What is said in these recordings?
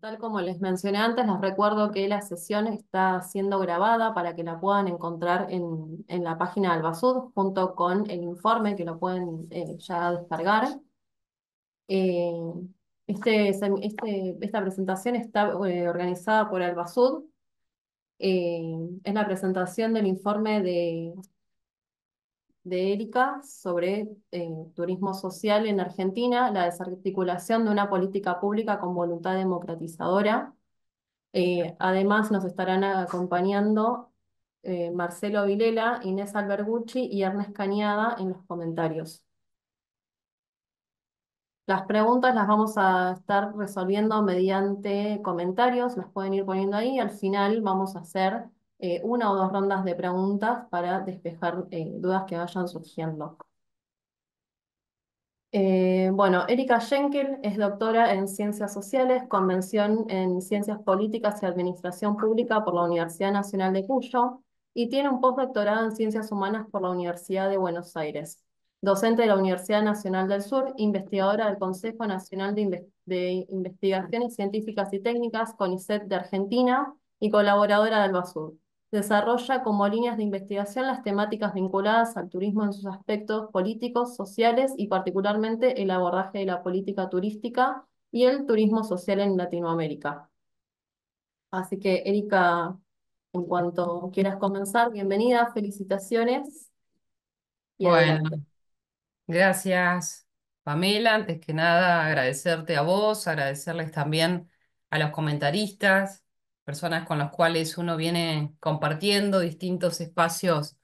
Tal como les mencioné antes, les recuerdo que la sesión está siendo grabada para que la puedan encontrar en, la página de Albasud junto con el informe que lo pueden eh, ya descargar. Eh, este, este, esta presentación está eh, organizada por Albasud. es la presentación del informe de de Erika sobre eh, turismo social en Argentina, la desarticulación de una política pública con voluntad democratizadora. Eh, además, nos estarán acompañando eh, Marcelo Vilela, Inés Albergucci y Ernest Cañada en los comentarios. Las preguntas las vamos a estar resolviendo mediante comentarios, las pueden ir poniendo ahí. y Al final vamos a hacer eh, una o dos rondas de preguntas para despejar eh, dudas que vayan surgiendo. Eh, bueno, Erika Schenkel es doctora en Ciencias Sociales, convención en Ciencias Políticas y Administración Pública por la Universidad Nacional de Cuyo y tiene un postdoctorado en Ciencias Humanas por la Universidad de Buenos Aires. Docente de la Universidad Nacional del Sur, investigadora del Consejo Nacional de, Investigaciones Científicas y Técnicas, CONICET de Argentina y colaboradora del BASUR desarrolla como líneas de investigación las temáticas vinculadas al turismo en sus aspectos políticos, sociales y particularmente el abordaje de la política turística y el turismo social en Latinoamérica. Así que, Erika, en cuanto quieras comenzar, bienvenida, felicitaciones. bueno, gracias, Pamela. Antes que nada, agradecerte a vos, agradecerles también a los comentaristas personas con las cuales uno viene compartiendo distintos espacios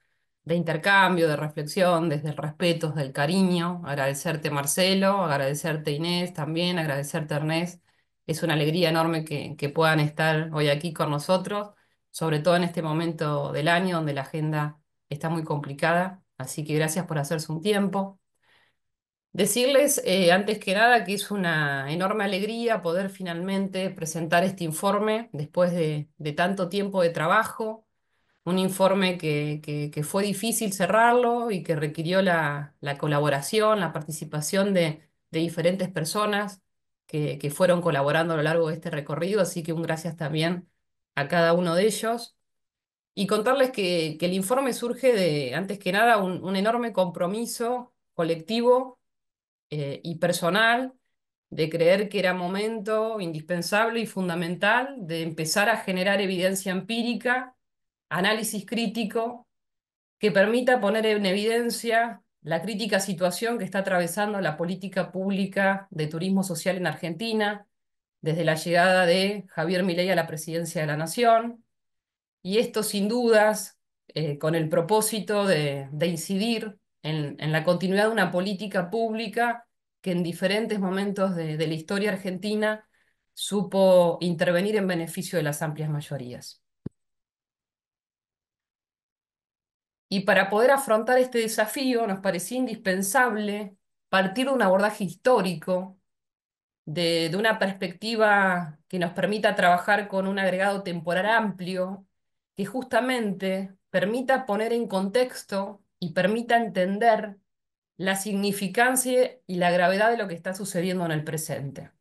de intercambio, de reflexión, desde el respeto, desde el cariño. Agradecerte Marcelo, agradecerte Inés también, agradecerte Ernest. Es una alegría enorme que, que puedan estar hoy aquí con nosotros, sobre todo en este momento del año donde la agenda está muy complicada. Así que gracias por hacerse un tiempo. Decirles, eh, antes que nada, que es una enorme alegría poder finalmente presentar este informe después de, tanto tiempo de trabajo, un informe que, que, fue difícil cerrarlo y que requirió la, colaboración, la participación de, diferentes personas que, fueron colaborando a lo largo de este recorrido, así que un gracias también a cada uno de ellos. Y contarles que, el informe surge de, antes que nada, un, un enorme compromiso colectivo eh, y personal de creer que era momento indispensable y fundamental de empezar a generar evidencia empírica, análisis crítico, que permita poner en evidencia la crítica situación que está atravesando la política pública de turismo social en Argentina, desde la llegada de Javier Milei a la presidencia de la Nación. Y esto, sin dudas, eh, con el propósito de, de incidir en, la continuidad de una política pública que en diferentes momentos de, la historia argentina supo intervenir en beneficio de las amplias mayorías. Y para poder afrontar este desafío nos parecía indispensable partir de un abordaje histórico, de, una perspectiva que nos permita trabajar con un agregado temporal amplio, que justamente permita poner en contexto y permita entender la significancia y la gravedad de lo que está sucediendo en el presente.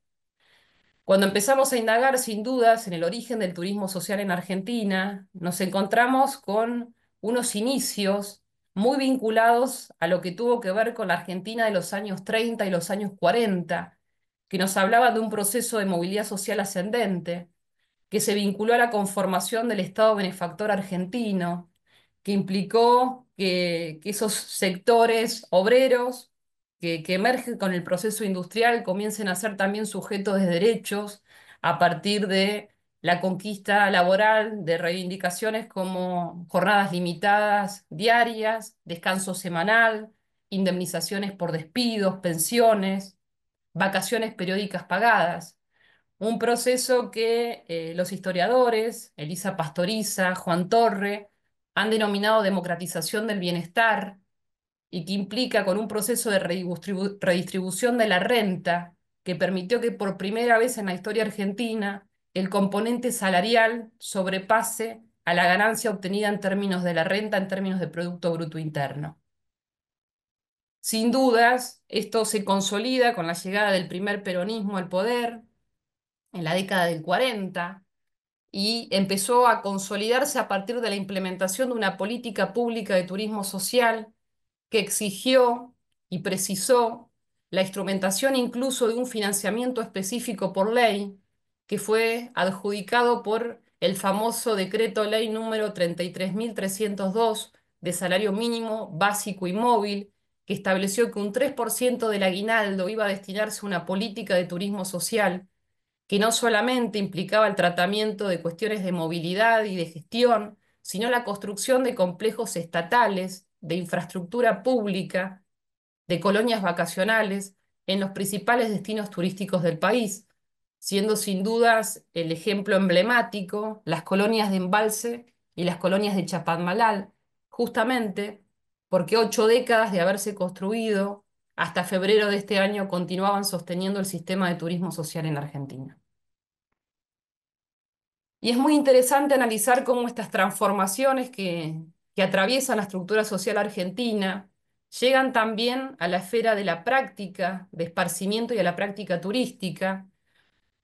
Cuando empezamos a indagar, sin dudas, en el origen del turismo social en Argentina, nos encontramos con unos inicios muy vinculados a lo que tuvo que ver con la Argentina de los años 30 y los años 40, que nos hablaba de un proceso de movilidad social ascendente, que se vinculó a la conformación del Estado benefactor argentino, que implicó que, esos sectores obreros que, emergen con el proceso industrial comiencen a ser también sujetos de derechos a partir de la conquista laboral, de reivindicaciones como jornadas limitadas diarias, descanso semanal, indemnizaciones por despidos, pensiones, vacaciones periódicas pagadas. Un proceso que eh, los historiadores, Elisa Pastoriza, Juan Torre, han denominado democratización del bienestar y que implica con un proceso de redistribución de la renta que permitió que por primera vez en la historia argentina el componente salarial sobrepase a la ganancia obtenida en términos de la renta, en términos de Producto Bruto Interno. Sin dudas, esto se consolida con la llegada del primer peronismo al poder en la década del 40, y empezó a consolidarse a partir de la implementación de una política pública de turismo social que exigió y precisó la instrumentación incluso de un financiamiento específico por ley que fue adjudicado por el famoso decreto ley número 33.302 de salario mínimo básico y móvil, que estableció que un 3% del aguinaldo iba a destinarse a una política de turismo social que no solamente implicaba el tratamiento de cuestiones de movilidad y de gestión, sino la construcción de complejos estatales, de infraestructura pública, de colonias vacacionales en los principales destinos turísticos del país, siendo sin dudas el ejemplo emblemático las colonias de embalse y las colonias de Chapadmalal, justamente porque ocho décadas de haberse construido hasta febrero de este año continuaban sosteniendo el sistema de turismo social en Argentina. Y es muy interesante analizar cómo estas transformaciones que, atraviesan la estructura social argentina llegan también a la esfera de la práctica de esparcimiento y a la práctica turística.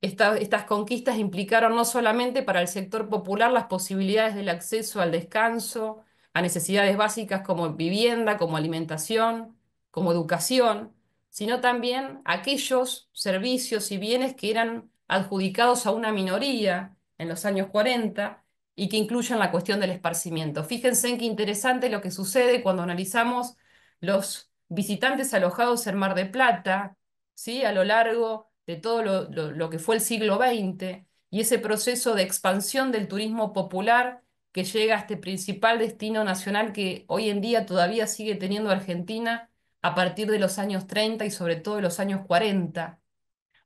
estas conquistas implicaron no solamente para el sector popular las posibilidades del acceso al descanso, a necesidades básicas como vivienda, como alimentación, como educación, sino también aquellos servicios y bienes que eran adjudicados a una minoría, en los años 40 y que incluyan la cuestión del esparcimiento. Fíjense en qué interesante lo que sucede cuando analizamos los visitantes alojados en Mar de Plata, ¿sí? a lo largo de todo lo, que fue el siglo XX y ese proceso de expansión del turismo popular que llega a este principal destino nacional que hoy en día todavía sigue teniendo Argentina a partir de los años 30 y sobre todo de los años 40,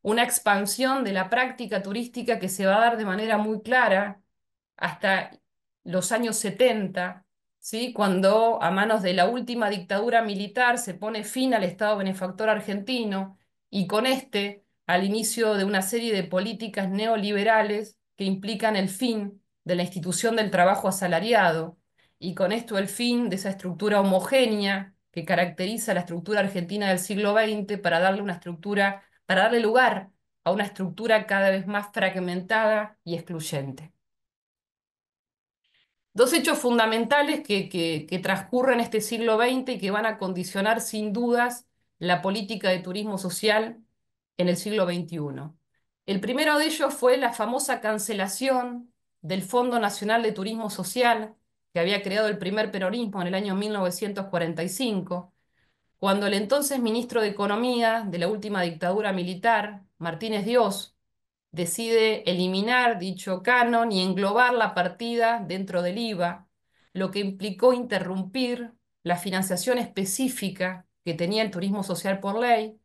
una expansión de la práctica turística que se va a dar de manera muy clara hasta los años 70, ¿sí? cuando a manos de la última dictadura militar se pone fin al Estado benefactor argentino y con este al inicio de una serie de políticas neoliberales que implican el fin de la institución del trabajo asalariado y con esto el fin de esa estructura homogénea que caracteriza la estructura argentina del siglo XX para darle una estructura para darle lugar a una estructura cada vez más fragmentada y excluyente. Dos hechos fundamentales que, transcurren este siglo XX y que van a condicionar sin dudas la política de turismo social en el siglo XXI. El primero de ellos fue la famosa cancelación del Fondo Nacional de Turismo Social que había creado el primer peronismo en el año 1945 cuando el entonces ministro de Economía de la última dictadura militar, Martínez Dios, decide eliminar dicho canon y englobar la partida dentro del IVA, lo que implicó interrumpir la financiación específica que tenía el turismo social por ley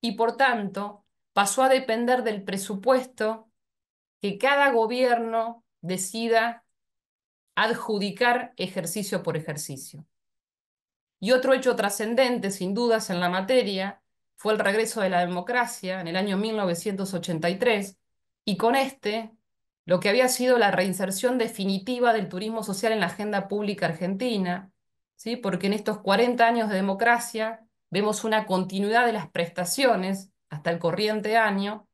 y por tanto pasó a depender del presupuesto que cada gobierno decida adjudicar ejercicio por ejercicio. Y otro hecho trascendente, sin dudas, en la materia fue el regreso de la democracia en el año 1983 y con este lo que había sido la reinserción definitiva del turismo social en la agenda pública argentina, ¿sí? porque en estos 40 años de democracia vemos una continuidad de las prestaciones hasta el corriente año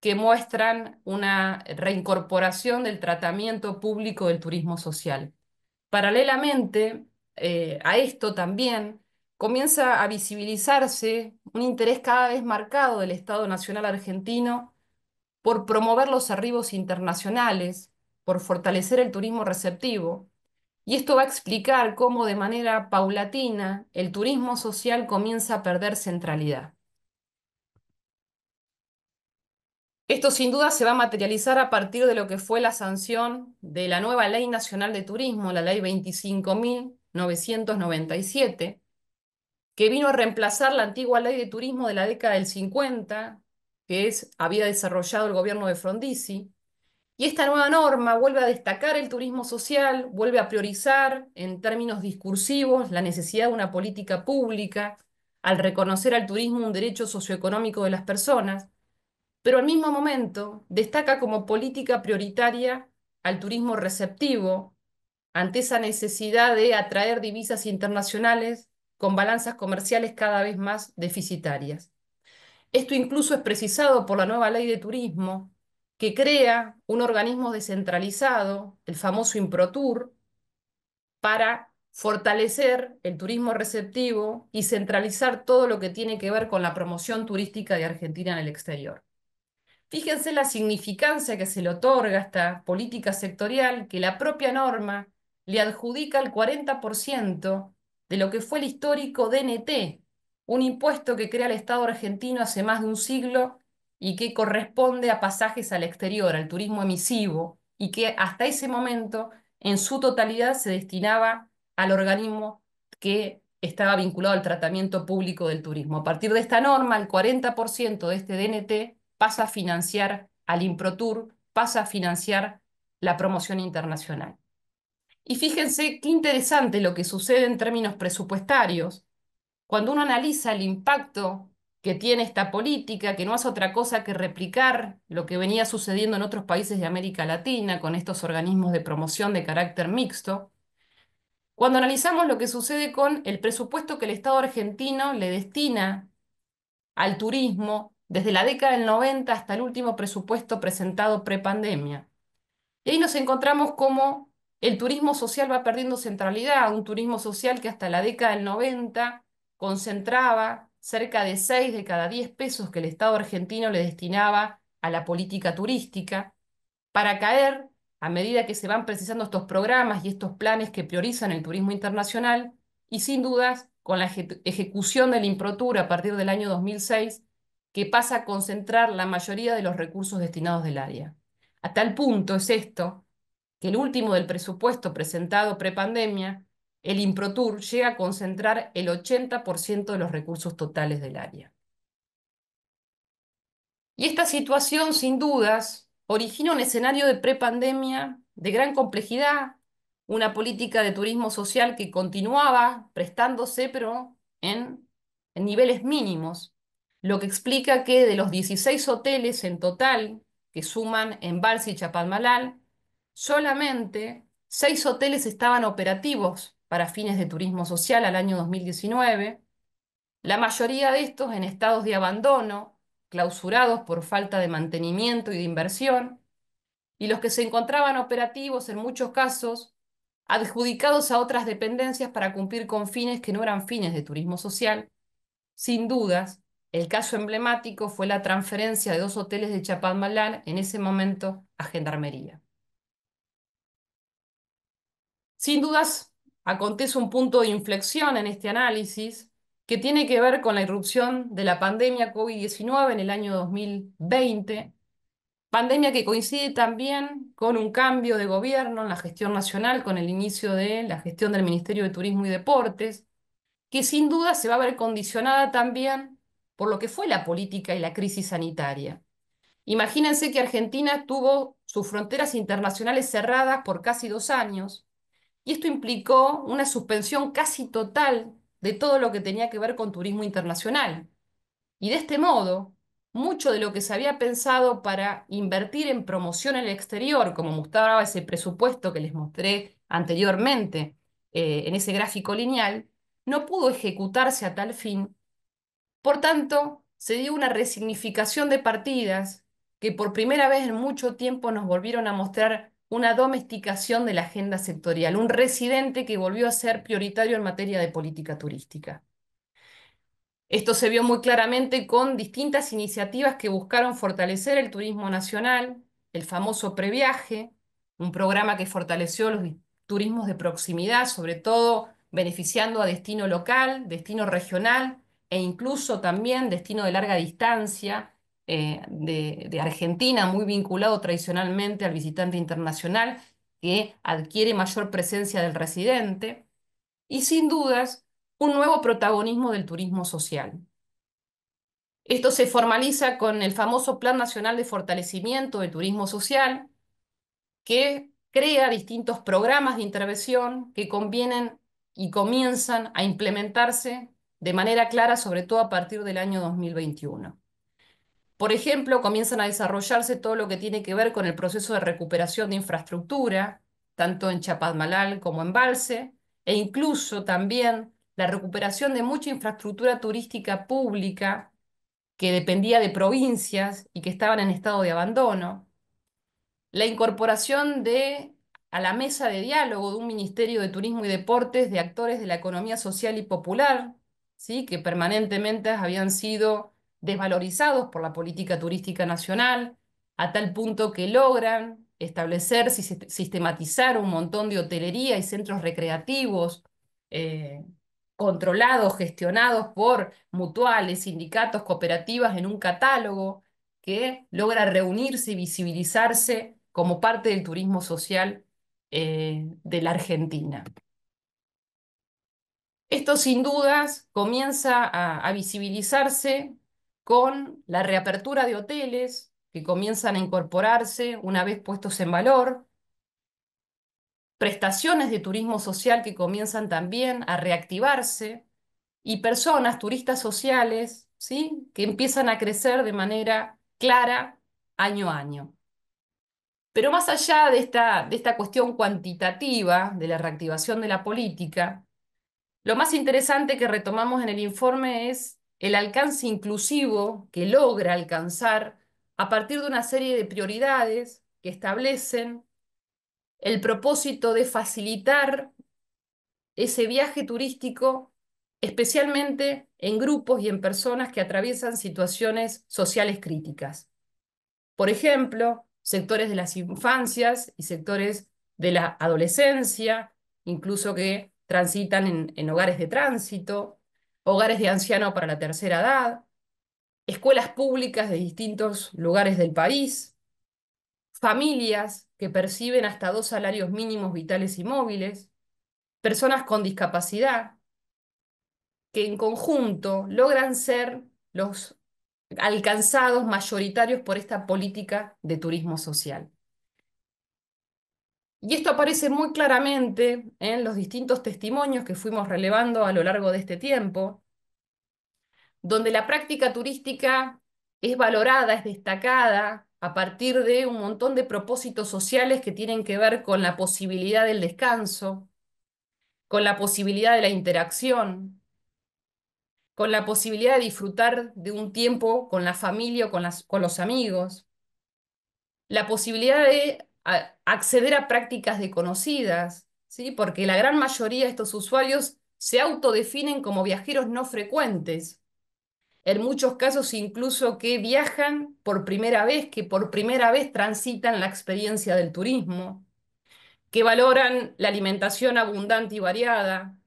que muestran una reincorporación del tratamiento público del turismo social. Paralelamente, eh, a esto también, comienza a visibilizarse un interés cada vez marcado del Estado Nacional argentino por promover los arribos internacionales, por fortalecer el turismo receptivo, y esto va a explicar cómo de manera paulatina el turismo social comienza a perder centralidad. Esto sin duda se va a materializar a partir de lo que fue la sanción de la nueva Ley Nacional de Turismo, la Ley 25.000, 1997, que vino a reemplazar la antigua ley de turismo de la década del 50, que es, había desarrollado el gobierno de Frondizi. Y esta nueva norma vuelve a destacar el turismo social, vuelve a priorizar en términos discursivos la necesidad de una política pública, al reconocer al turismo un derecho socioeconómico de las personas, pero al mismo momento destaca como política prioritaria al turismo receptivo, ante esa necesidad de atraer divisas internacionales con balanzas comerciales cada vez más deficitarias. Esto incluso es precisado por la nueva ley de turismo, que crea un organismo descentralizado, el famoso IMPROTUR, para fortalecer el turismo receptivo y centralizar todo lo que tiene que ver con la promoción turística de Argentina en el exterior. Fíjense la significancia que se le otorga a esta política sectorial que la propia norma le adjudica el 40% de lo que fue el histórico DNT, un impuesto que crea el Estado argentino hace más de un siglo y que corresponde a pasajes al exterior, al turismo emisivo, y que hasta ese momento en su totalidad se destinaba al organismo que estaba vinculado al tratamiento público del turismo. A partir de esta norma, el 40% de este DNT pasa a financiar al IMPROTUR, pasa a financiar la promoción internacional. Y fíjense qué interesante lo que sucede en términos presupuestarios. Cuando uno analiza el impacto que tiene esta política, que no hace otra cosa que replicar lo que venía sucediendo en otros países de América Latina con estos organismos de promoción de carácter mixto, cuando analizamos lo que sucede con el presupuesto que el Estado argentino le destina al turismo desde la década del 90 hasta el último presupuesto presentado prepandemia. Y ahí nos encontramos como el turismo social va perdiendo centralidad, un turismo social que hasta la década del 90 concentraba cerca de 6 de cada 10 pesos que el Estado argentino le destinaba a la política turística, para caer, a medida que se van precisando estos programas y estos planes que priorizan el turismo internacional, y sin dudas con la ejecución del la improtura a partir del año 2006, que pasa a concentrar la mayoría de los recursos destinados del área. A tal punto es esto que el último del presupuesto presentado prepandemia, el IMPROTUR llega a concentrar el 80% de los recursos totales del área. Y esta situación, sin dudas, origina un escenario de prepandemia de gran complejidad, una política de turismo social que continuaba prestándose, pero en, niveles mínimos, lo que explica que de los 16 hoteles en total que suman en Balsi y Chapalmalal, solamente seis hoteles estaban operativos para fines de turismo social al año 2019, la mayoría de estos en estados de abandono, clausurados por falta de mantenimiento y de inversión, y los que se encontraban operativos en muchos casos adjudicados a otras dependencias para cumplir con fines que no eran fines de turismo social. Sin dudas, el caso emblemático fue la transferencia de dos hoteles de Chapadmalal en ese momento a Gendarmería. Sin dudas, acontece un punto de inflexión en este análisis que tiene que ver con la irrupción de la pandemia COVID-19 en el año 2020, pandemia que coincide también con un cambio de gobierno en la gestión nacional, con el inicio de la gestión del Ministerio de Turismo y Deportes, que sin duda se va a ver condicionada también por lo que fue la política y la crisis sanitaria. Imagínense que Argentina tuvo sus fronteras internacionales cerradas por casi dos años, y esto implicó una suspensión casi total de todo lo que tenía que ver con turismo internacional. Y de este modo, mucho de lo que se había pensado para invertir en promoción en el exterior, como mostraba ese presupuesto que les mostré anteriormente eh, en ese gráfico lineal, no pudo ejecutarse a tal fin. Por tanto, se dio una resignificación de partidas que por primera vez en mucho tiempo nos volvieron a mostrar una domesticación de la agenda sectorial, un residente que volvió a ser prioritario en materia de política turística. Esto se vio muy claramente con distintas iniciativas que buscaron fortalecer el turismo nacional, el famoso previaje, un programa que fortaleció los turismos de proximidad, sobre todo beneficiando a destino local, destino regional e incluso también destino de larga distancia, eh, de Argentina, muy vinculado tradicionalmente al visitante internacional, que adquiere mayor presencia del residente, y sin dudas un nuevo protagonismo del turismo social. Esto se formaliza con el famoso Plan Nacional de Fortalecimiento del Turismo Social, que crea distintos programas de intervención que convienen y comienzan a implementarse de manera clara, sobre todo a partir del año 2021. Por ejemplo, comienzan a desarrollarse todo lo que tiene que ver con el proceso de recuperación de infraestructura, tanto en Chapadmalal como en Balse, e incluso también la recuperación de mucha infraestructura turística pública que dependía de provincias y que estaban en estado de abandono, la incorporación de a la mesa de diálogo de un Ministerio de Turismo y Deportes de actores de la economía social y popular, ¿sí? que permanentemente habían sido desvalorizados por la política turística nacional, a tal punto que logran establecer, sistematizar un montón de hotelería y centros recreativos eh, controlados, gestionados por mutuales, sindicatos, cooperativas en un catálogo que logra reunirse y visibilizarse como parte del turismo social eh, de la Argentina. Esto sin dudas comienza a visibilizarse con la reapertura de hoteles que comienzan a incorporarse una vez puestos en valor, prestaciones de turismo social que comienzan también a reactivarse y personas, turistas sociales, ¿sí? que empiezan a crecer de manera clara año a año. Pero más allá de esta, de esta cuestión cuantitativa de la reactivación de la política, lo más interesante que retomamos en el informe es el alcance inclusivo que logra alcanzar a partir de una serie de prioridades que establecen el propósito de facilitar ese viaje turístico, especialmente en grupos y en personas que atraviesan situaciones sociales críticas. Por ejemplo, sectores de las infancias y sectores de la adolescencia, incluso que transitan en, hogares de tránsito, hogares de anciano para la tercera edad, escuelas públicas de distintos lugares del país, familias que perciben hasta dos salarios mínimos vitales y móviles, personas con discapacidad, que en conjunto logran ser los alcanzados mayoritarios por esta política de turismo social. Y esto aparece muy claramente en los distintos testimonios que fuimos relevando a lo largo de este tiempo, donde la práctica turística es valorada, es destacada a partir de un montón de propósitos sociales que tienen que ver con la posibilidad del descanso, con la posibilidad de la interacción, con la posibilidad de disfrutar de un tiempo con la familia o con, las, con los amigos, la posibilidad de acceder a prácticas desconocidas, ¿sí? porque la gran mayoría de estos usuarios se autodefinen como viajeros no frecuentes. En muchos casos incluso que viajan por primera vez, que por primera vez transitan la experiencia del turismo, que valoran la alimentación abundante y variada.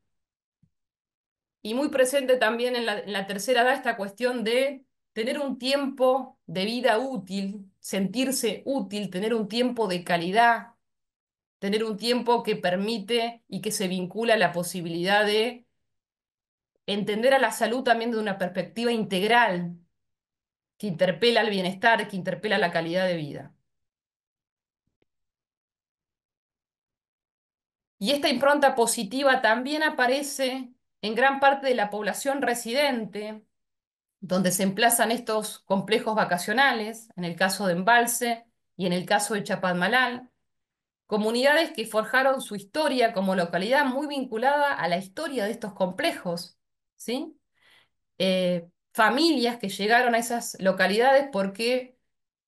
Y muy presente también en la, en la tercera edad esta cuestión de tener un tiempo de vida útil, sentirse útil, tener un tiempo de calidad, tener un tiempo que permite y que se vincula a la posibilidad de entender a la salud también de una perspectiva integral que interpela al bienestar, que interpela la calidad de vida. Y esta impronta positiva también aparece en gran parte de la población residente, donde se emplazan estos complejos vacacionales, en el caso de Embalse y en el caso de Chapadmalal, comunidades que forjaron su historia como localidad muy vinculada a la historia de estos complejos, ¿sí? Eh, familias que llegaron a esas localidades porque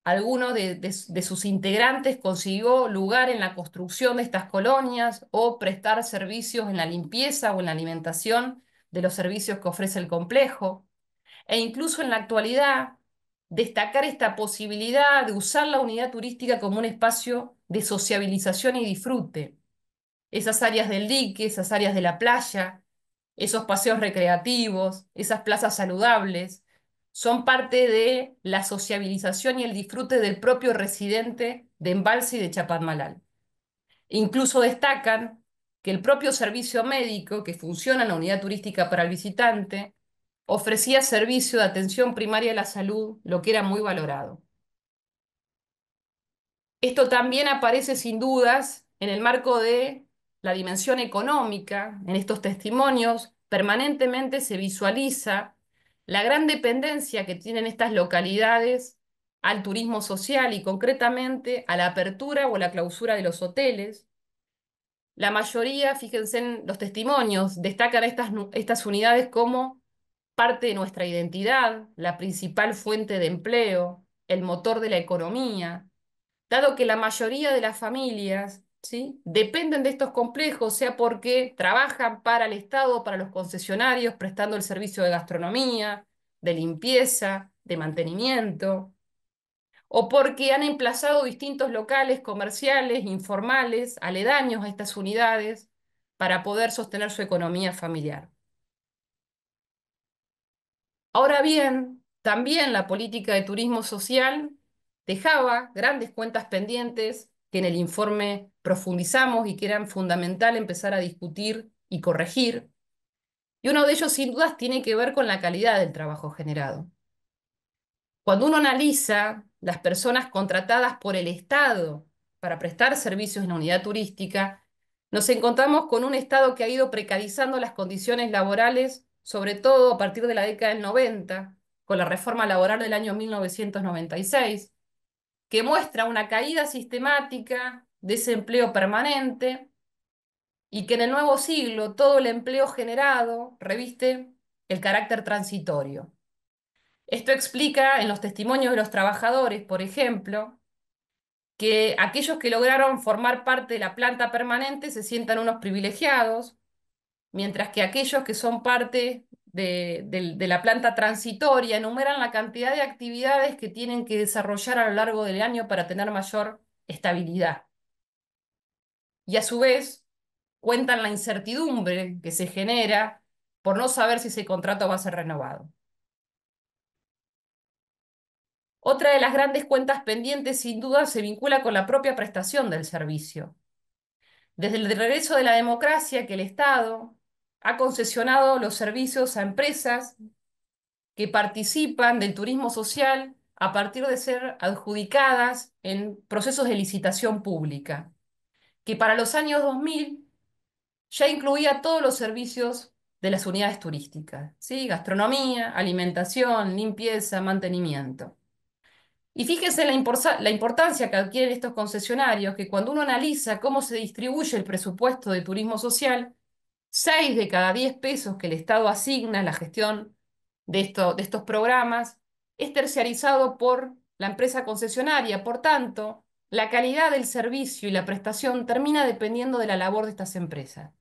alguno de, sus integrantes consiguió lugar en la construcción de estas colonias o prestar servicios en la limpieza o en la alimentación de los servicios que ofrece el complejo e incluso en la actualidad destacar esta posibilidad de usar la unidad turística como un espacio de sociabilización y disfrute. Esas áreas del dique, esas áreas de la playa, esos paseos recreativos, esas plazas saludables, son parte de la sociabilización y el disfrute del propio residente de Embalse y de Chapadmalal. Incluso destacan que el propio servicio médico que funciona en la unidad turística para el visitante ofrecía servicio de atención primaria a la salud, lo que era muy valorado. Esto también aparece sin dudas en el marco de la dimensión económica, en estos testimonios permanentemente se visualiza la gran dependencia que tienen estas localidades al turismo social y concretamente a la apertura o la clausura de los hoteles. La mayoría, fíjense en los testimonios, destacan estas, estas unidades como parte de nuestra identidad, la principal fuente de empleo, el motor de la economía, dado que la mayoría de las familias ¿sí? dependen de estos complejos, sea porque trabajan para el Estado, para los concesionarios, prestando el servicio de gastronomía, de limpieza, de mantenimiento, o porque han emplazado distintos locales comerciales, informales, aledaños a estas unidades, para poder sostener su economía familiar. Ahora bien, también la política de turismo social dejaba grandes cuentas pendientes que en el informe profundizamos y que eran fundamental empezar a discutir y corregir. Y uno de ellos, sin dudas, tiene que ver con la calidad del trabajo generado. Cuando uno analiza las personas contratadas por el Estado para prestar servicios en la unidad turística, nos encontramos con un Estado que ha ido precarizando las condiciones laborales sobre todo a partir de la década del 90, con la reforma laboral del año 1996, que muestra una caída sistemática, de desempleo permanente, y que en el nuevo siglo todo el empleo generado reviste el carácter transitorio. Esto explica en los testimonios de los trabajadores, por ejemplo, que aquellos que lograron formar parte de la planta permanente se sientan unos privilegiados, mientras que aquellos que son parte de, la planta transitoria enumeran la cantidad de actividades que tienen que desarrollar a lo largo del año para tener mayor estabilidad. Y a su vez, cuentan la incertidumbre que se genera por no saber si ese contrato va a ser renovado. Otra de las grandes cuentas pendientes, sin duda, se vincula con la propia prestación del servicio. Desde el regreso de la democracia, que el Estado, ha concesionado los servicios a empresas que participan del turismo social a partir de ser adjudicadas en procesos de licitación pública, que para los años 2000 ya incluía todos los servicios de las unidades turísticas, ¿sí? gastronomía, alimentación, limpieza, mantenimiento. Y fíjense la, la importancia que adquieren estos concesionarios, que cuando uno analiza cómo se distribuye el presupuesto de turismo social, 6 de cada 10 pesos que el Estado asigna a la gestión de, de estos programas es terciarizado por la empresa concesionaria. Por tanto, la calidad del servicio y la prestación termina dependiendo de la labor de estas empresas.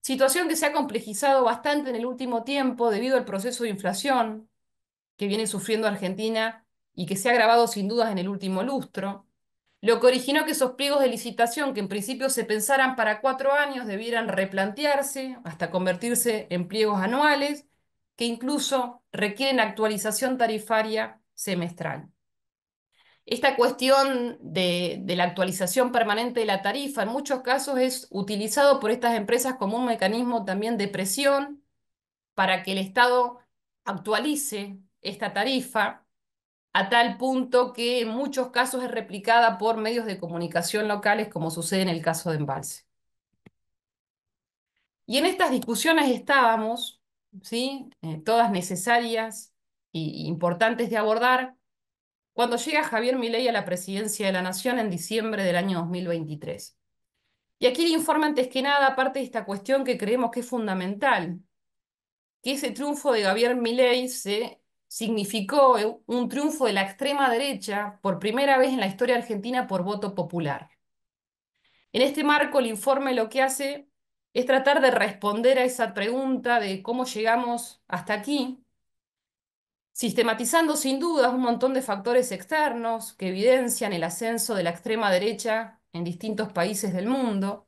Situación que se ha complejizado bastante en el último tiempo debido al proceso de inflación que viene sufriendo Argentina y que se ha agravado sin dudas en el último lustro, lo que originó que esos pliegos de licitación, que en principio se pensaran para cuatro años, debieran replantearse hasta convertirse en pliegos anuales, que incluso requieren actualización tarifaria semestral. Esta cuestión de, la actualización permanente de la tarifa en muchos casos es utilizado por estas empresas como un mecanismo también de presión para que el Estado actualice esta tarifa a tal punto que en muchos casos es replicada por medios de comunicación locales, como sucede en el caso de Embalse. Y en estas discusiones estábamos, ¿sí? Eh, todas necesarias e importantes de abordar, cuando llega Javier Milei a la presidencia de la Nación en diciembre del año 2023. Y aquí el informe antes que nada aparte de esta cuestión que creemos que es fundamental, que ese triunfo de Javier Milei se significó eh, un triunfo de la extrema derecha por primera vez en la historia argentina por voto popular. En este marco, el informe lo que hace es tratar de responder a esa pregunta de cómo llegamos hasta aquí, sistematizando sin duda un montón de factores externos que evidencian el ascenso de la extrema derecha en distintos países del mundo,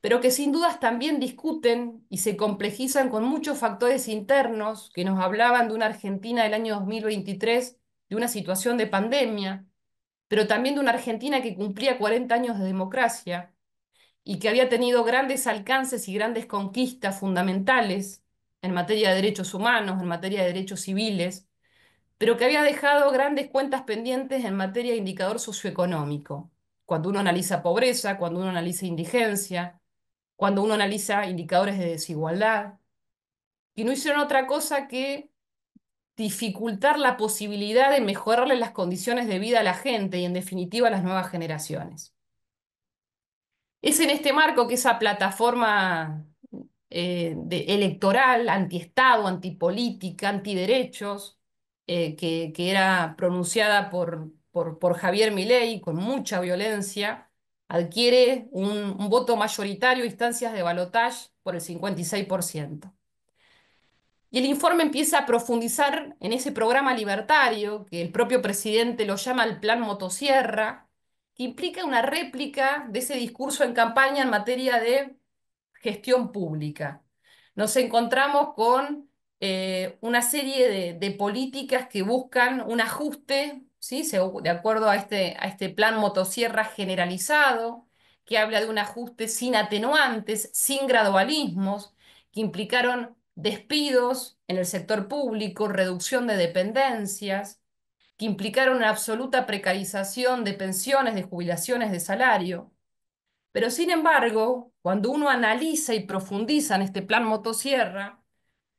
pero que sin dudas también discuten y se complejizan con muchos factores internos que nos hablaban de una Argentina del año 2023, de una situación de pandemia, pero también de una Argentina que cumplía 40 años de democracia y que había tenido grandes alcances y grandes conquistas fundamentales en materia de derechos humanos, en materia de derechos civiles, pero que había dejado grandes cuentas pendientes en materia de indicador socioeconómico. Cuando uno analiza pobreza, cuando uno analiza indigencia, cuando uno analiza indicadores de desigualdad, y no hicieron otra cosa que dificultar la posibilidad de mejorarle las condiciones de vida a la gente y en definitiva a las nuevas generaciones. Es en este marco que esa plataforma eh, de, electoral, antiestado, antipolítica, antiderechos, eh, que, que, era pronunciada por, por, por Javier Milei con mucha violencia, adquiere un, voto mayoritario, instancias de balotaje por el 56%. Y el informe empieza a profundizar en ese programa libertario que el propio presidente lo llama el Plan Motosierra, que implica una réplica de ese discurso en campaña en materia de gestión pública. Nos encontramos con eh, una serie de políticas que buscan un ajuste de acuerdo a este, a este plan motosierra generalizado, que habla de un ajuste sin atenuantes, sin gradualismos, que implicaron despidos en el sector público, reducción de dependencias, que implicaron una absoluta precarización de pensiones, de jubilaciones, de salario. Pero sin embargo, cuando uno analiza y profundiza en este plan motosierra,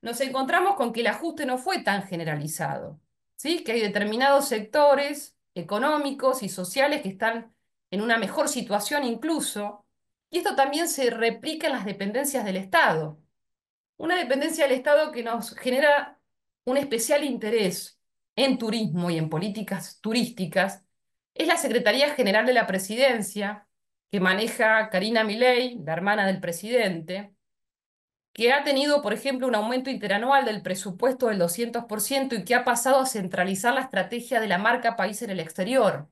nos encontramos con que el ajuste no fue tan generalizado. ¿sí? que hay determinados sectores económicos y sociales que están en una mejor situación incluso, y esto también se replica en las dependencias del Estado. Una dependencia del Estado que nos genera un especial interés en turismo y en políticas turísticas es la Secretaría General de la Presidencia, que maneja Karina Milei, la hermana del presidente, que ha tenido, por ejemplo, un aumento interanual del presupuesto del 200% y que ha pasado a centralizar la estrategia de la marca país en el exterior,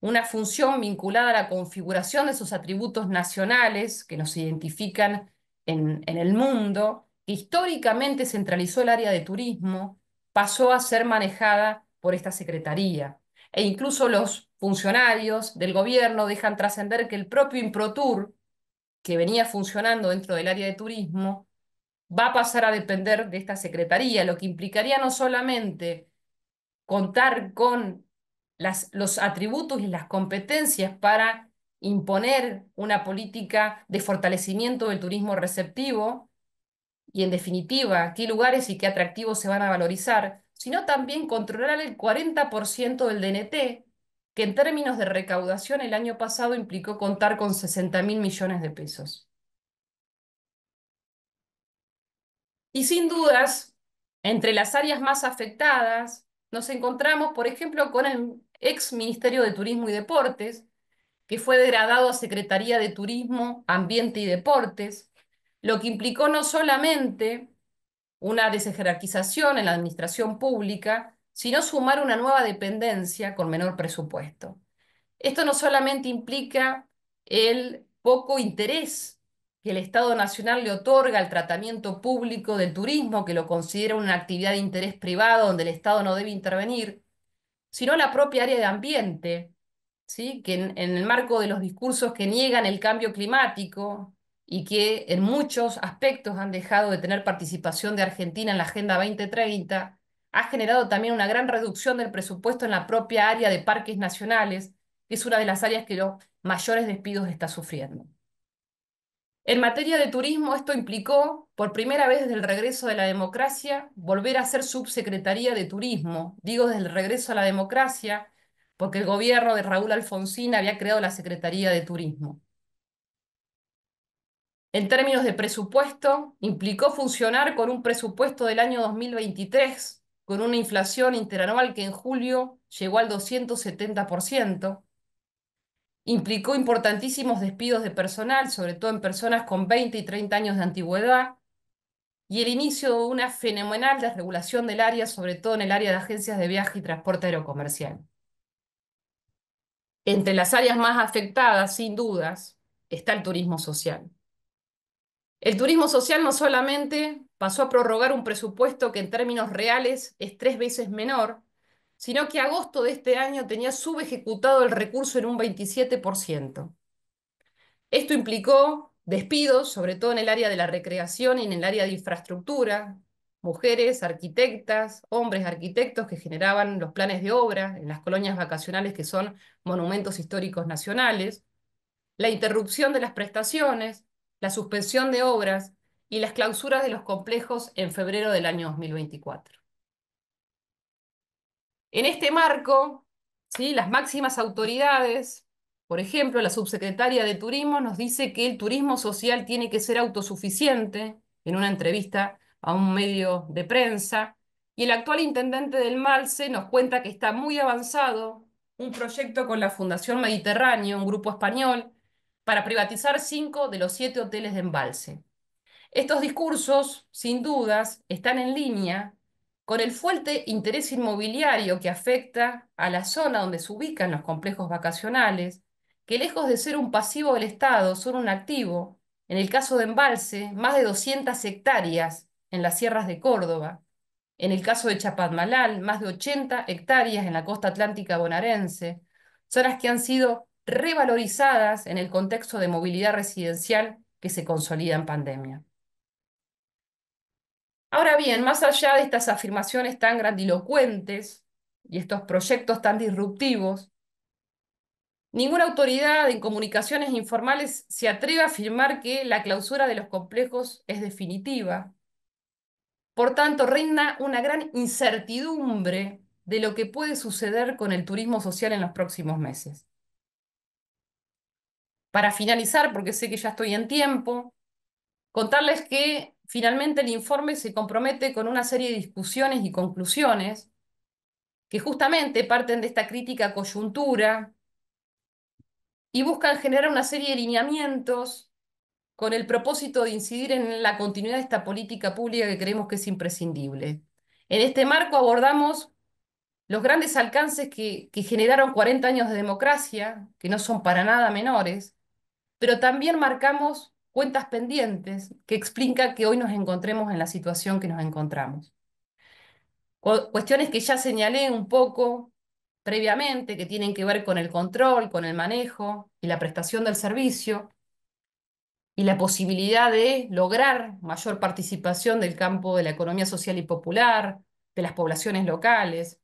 una función vinculada a la configuración de sus atributos nacionales que nos identifican en, en el mundo, que históricamente centralizó el área de turismo, pasó a ser manejada por esta Secretaría. E incluso los funcionarios del gobierno dejan trascender que el propio Improtur, que venía funcionando dentro del área de turismo va a pasar a depender de esta Secretaría, lo que implicaría no solamente contar con los atributos y las competencias para imponer una política de fortalecimiento del turismo receptivo y en definitiva qué lugares y qué atractivos se van a valorizar, sino también controlar el 40% del DNT que en términos de recaudación el año pasado implicó contar con 60 mil millones de pesos. Y sin dudas, entre las áreas más afectadas, nos encontramos, por ejemplo, con el ex Ministerio de Turismo y Deportes, que fue degradado a Secretaría de Turismo, Ambiente y Deportes, lo que implicó no solamente una desjerarquización en la administración pública, sino sumar una nueva dependencia con menor presupuesto. Esto no solamente implica el poco interés que el Estado Nacional le otorga al tratamiento público del turismo, que lo considera una actividad de interés privado donde el Estado no debe intervenir, sino la propia área de ambiente, ¿sí? que en, en el marco de los discursos que niegan el cambio climático y que en muchos aspectos han dejado de tener participación de Argentina en la Agenda 2030, ha generado también una gran reducción del presupuesto en la propia área de parques nacionales, que es una de las áreas que los mayores despidos está sufriendo. En materia de turismo, esto implicó, por primera vez desde el regreso de la democracia, volver a ser subsecretaría de turismo. Digo desde el regreso a la democracia, porque el gobierno de Raúl Alfonsín había creado la Secretaría de Turismo. En términos de presupuesto, implicó funcionar con un presupuesto del año 2023 con una inflación interanual que en julio llegó al 270%, implicó importantísimos despidos de personal, sobre todo en personas con 20 y 30 años de antigüedad, y el inicio de una fenomenal desregulación del área, sobre todo en el área de agencias de viaje y transporte aerocomercial. Entre las áreas más afectadas, sin dudas, está el turismo social. El turismo social no solamente pasó a prorrogar un presupuesto que en términos reales es tres veces menor, sino que agosto de este año tenía subejecutado el recurso en un 27%. Esto implicó despidos, sobre todo en el área de la recreación y en el área de infraestructura, mujeres arquitectas, hombres arquitectos que generaban los planes de obra en las colonias vacacionales que son monumentos históricos nacionales, la interrupción de las prestaciones, la suspensión de obras, y las clausuras de los complejos en febrero del año 2024. En este marco, ¿sí? las máximas autoridades, por ejemplo, la subsecretaria de Turismo nos dice que el turismo social tiene que ser autosuficiente en una entrevista a un medio de prensa, y el actual intendente del MALSE nos cuenta que está muy avanzado un proyecto con la Fundación Mediterráneo, un grupo español, para privatizar cinco de los siete hoteles de embalse. Estos discursos, sin dudas, están en línea con el fuerte interés inmobiliario que afecta a la zona donde se ubican los complejos vacacionales, que lejos de ser un pasivo del Estado, son un activo, en el caso de Embalse, más de 200 hectáreas en las sierras de Córdoba, en el caso de Chapadmalal, más de 80 hectáreas en la costa atlántica bonaerense, zonas que han sido revalorizadas en el contexto de movilidad residencial que se consolida en pandemia. Ahora bien, más allá de estas afirmaciones tan grandilocuentes y estos proyectos tan disruptivos, ninguna autoridad en comunicaciones informales se atreve a afirmar que la clausura de los complejos es definitiva. Por tanto, reina una gran incertidumbre de lo que puede suceder con el turismo social en los próximos meses. Para finalizar, porque sé que ya estoy en tiempo, contarles que Finalmente, el informe se compromete con una serie de discusiones y conclusiones que justamente parten de esta crítica coyuntura y buscan generar una serie de lineamientos con el propósito de incidir en la continuidad de esta política pública que creemos que es imprescindible. En este marco abordamos los grandes alcances que, generaron 40 años de democracia, que no son para nada menores, pero también marcamos cuentas pendientes que explica que hoy nos encontremos en la situación que nos encontramos. cuestiones que ya señalé un poco previamente, que tienen que ver con el control, con el manejo y la prestación del servicio, y la posibilidad de lograr mayor participación del campo de la economía social y popular, de las poblaciones locales,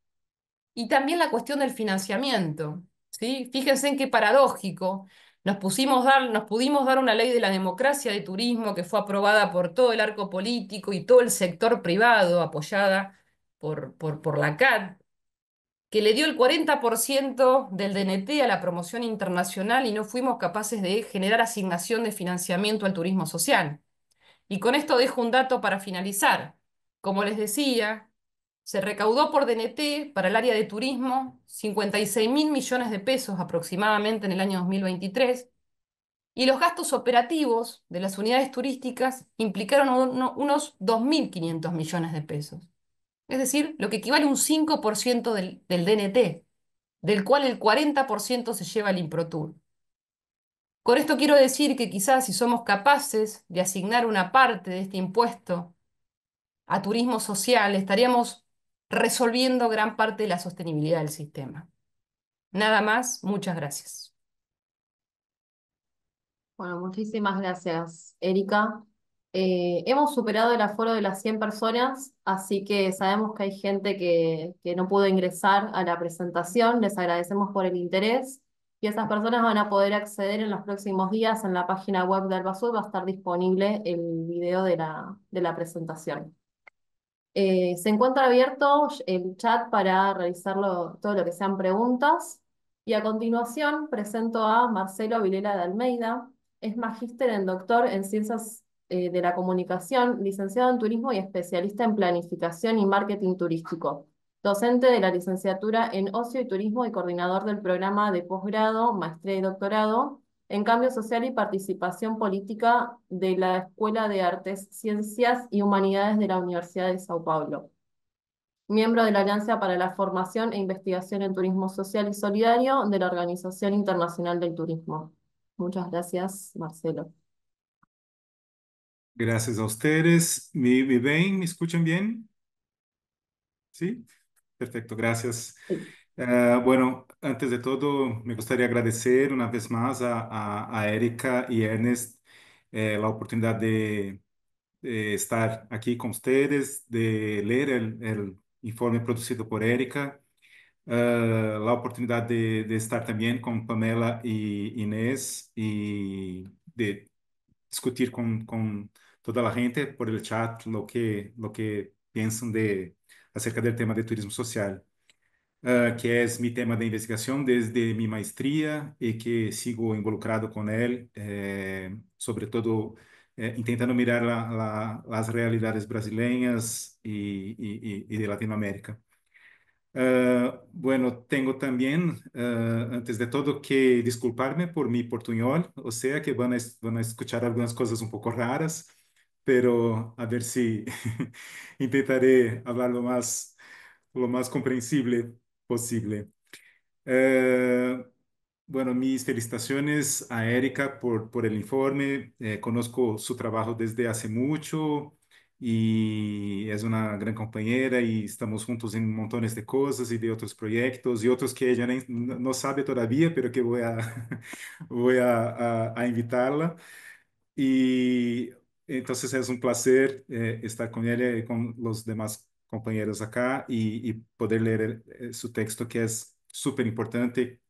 y también la cuestión del financiamiento. ¿sí? Fíjense en qué paradójico nos, pusimos dar, nos pudimos dar una ley de la democracia de turismo que fue aprobada por todo el arco político y todo el sector privado, apoyada por, por, por la CAD, que le dio el 40% del DNT a la promoción internacional y no fuimos capaces de generar asignación de financiamiento al turismo social. Y con esto dejo un dato para finalizar. Como les decía, se recaudó por DNT para el área de turismo 56 mil millones de pesos aproximadamente en el año 2023 y los gastos operativos de las unidades turísticas implicaron unos 2.500 millones de pesos, es decir, lo que equivale a un 5% del, DNT, del cual el 40% se lleva al Improtur. Con esto quiero decir que quizás si somos capaces de asignar una parte de este impuesto a turismo social, estaríamos resolviendo gran parte de la sostenibilidad del sistema. Nada más, muchas gracias. Bueno, muchísimas gracias, Erika. Eh, hemos superado el aforo de las 100 personas, así que sabemos que hay gente que, no pudo ingresar a la presentación. Les agradecemos por el interés y esas personas van a poder acceder en los próximos días en la página web de Albasur, va a estar disponible el video de la presentación. Eh, se encuentra abierto el chat para realizar todo lo que sean preguntas. Y a continuación presento a Marcelo Vilela de Almeida. Es magíster en doctor en ciencias eh, de la comunicación, licenciado en turismo y especialista en planificación y marketing turístico. Docente de la licenciatura en ocio y turismo y coordinador del programa de posgrado, maestría y doctorado en Cambio Social y Participación Política de la Escuela de Artes, Ciencias y Humanidades de la Universidad de Sao Paulo. Miembro de la Alianza para la Formación e Investigación en Turismo Social y Solidario de la Organización Internacional del Turismo. Muchas gracias, Marcelo. Gracias a ustedes. ¿Me, me ven? ¿Me escuchan bien? Sí. Perfecto, gracias. Ah, bueno, antes de todo, me gustaría agradecer una vez más a, Erika y Ernest eh, la oportunidad de, estar aquí con ustedes, de leer el, informe producido por Erika, ah, la oportunidad de, estar también con Pamela y Inés y de discutir con, con toda la gente por el chat lo que, lo que piensan de, acerca del tema de turismo social. Ah, que es mi tema de investigación desde mi maestría y que sigo involucrado con él, eh, sobre todo eh, intentando mirar las realidades brasileñas y, de Latinoamérica. Ah, bueno, tengo también, ah, antes de todo, que disculparme por mi portuñol, o sea que van a, van a escuchar algunas cosas un poco raras, pero a ver si intentaré hablar lo más, lo más comprensible posible. Eh, bueno, mis felicitaciones a Erika por, por el informe. Eh, conozco su trabajo desde hace mucho y es una gran compañera y estamos juntos en montones de cosas y de otros proyectos y otros que ella no sabe todavía, pero que voy a, voy a, a, invitarla. Y entonces es un placer eh, estar con ella y con los demás compañeros acá y, poder leer eh, eh, su texto que es súper importante.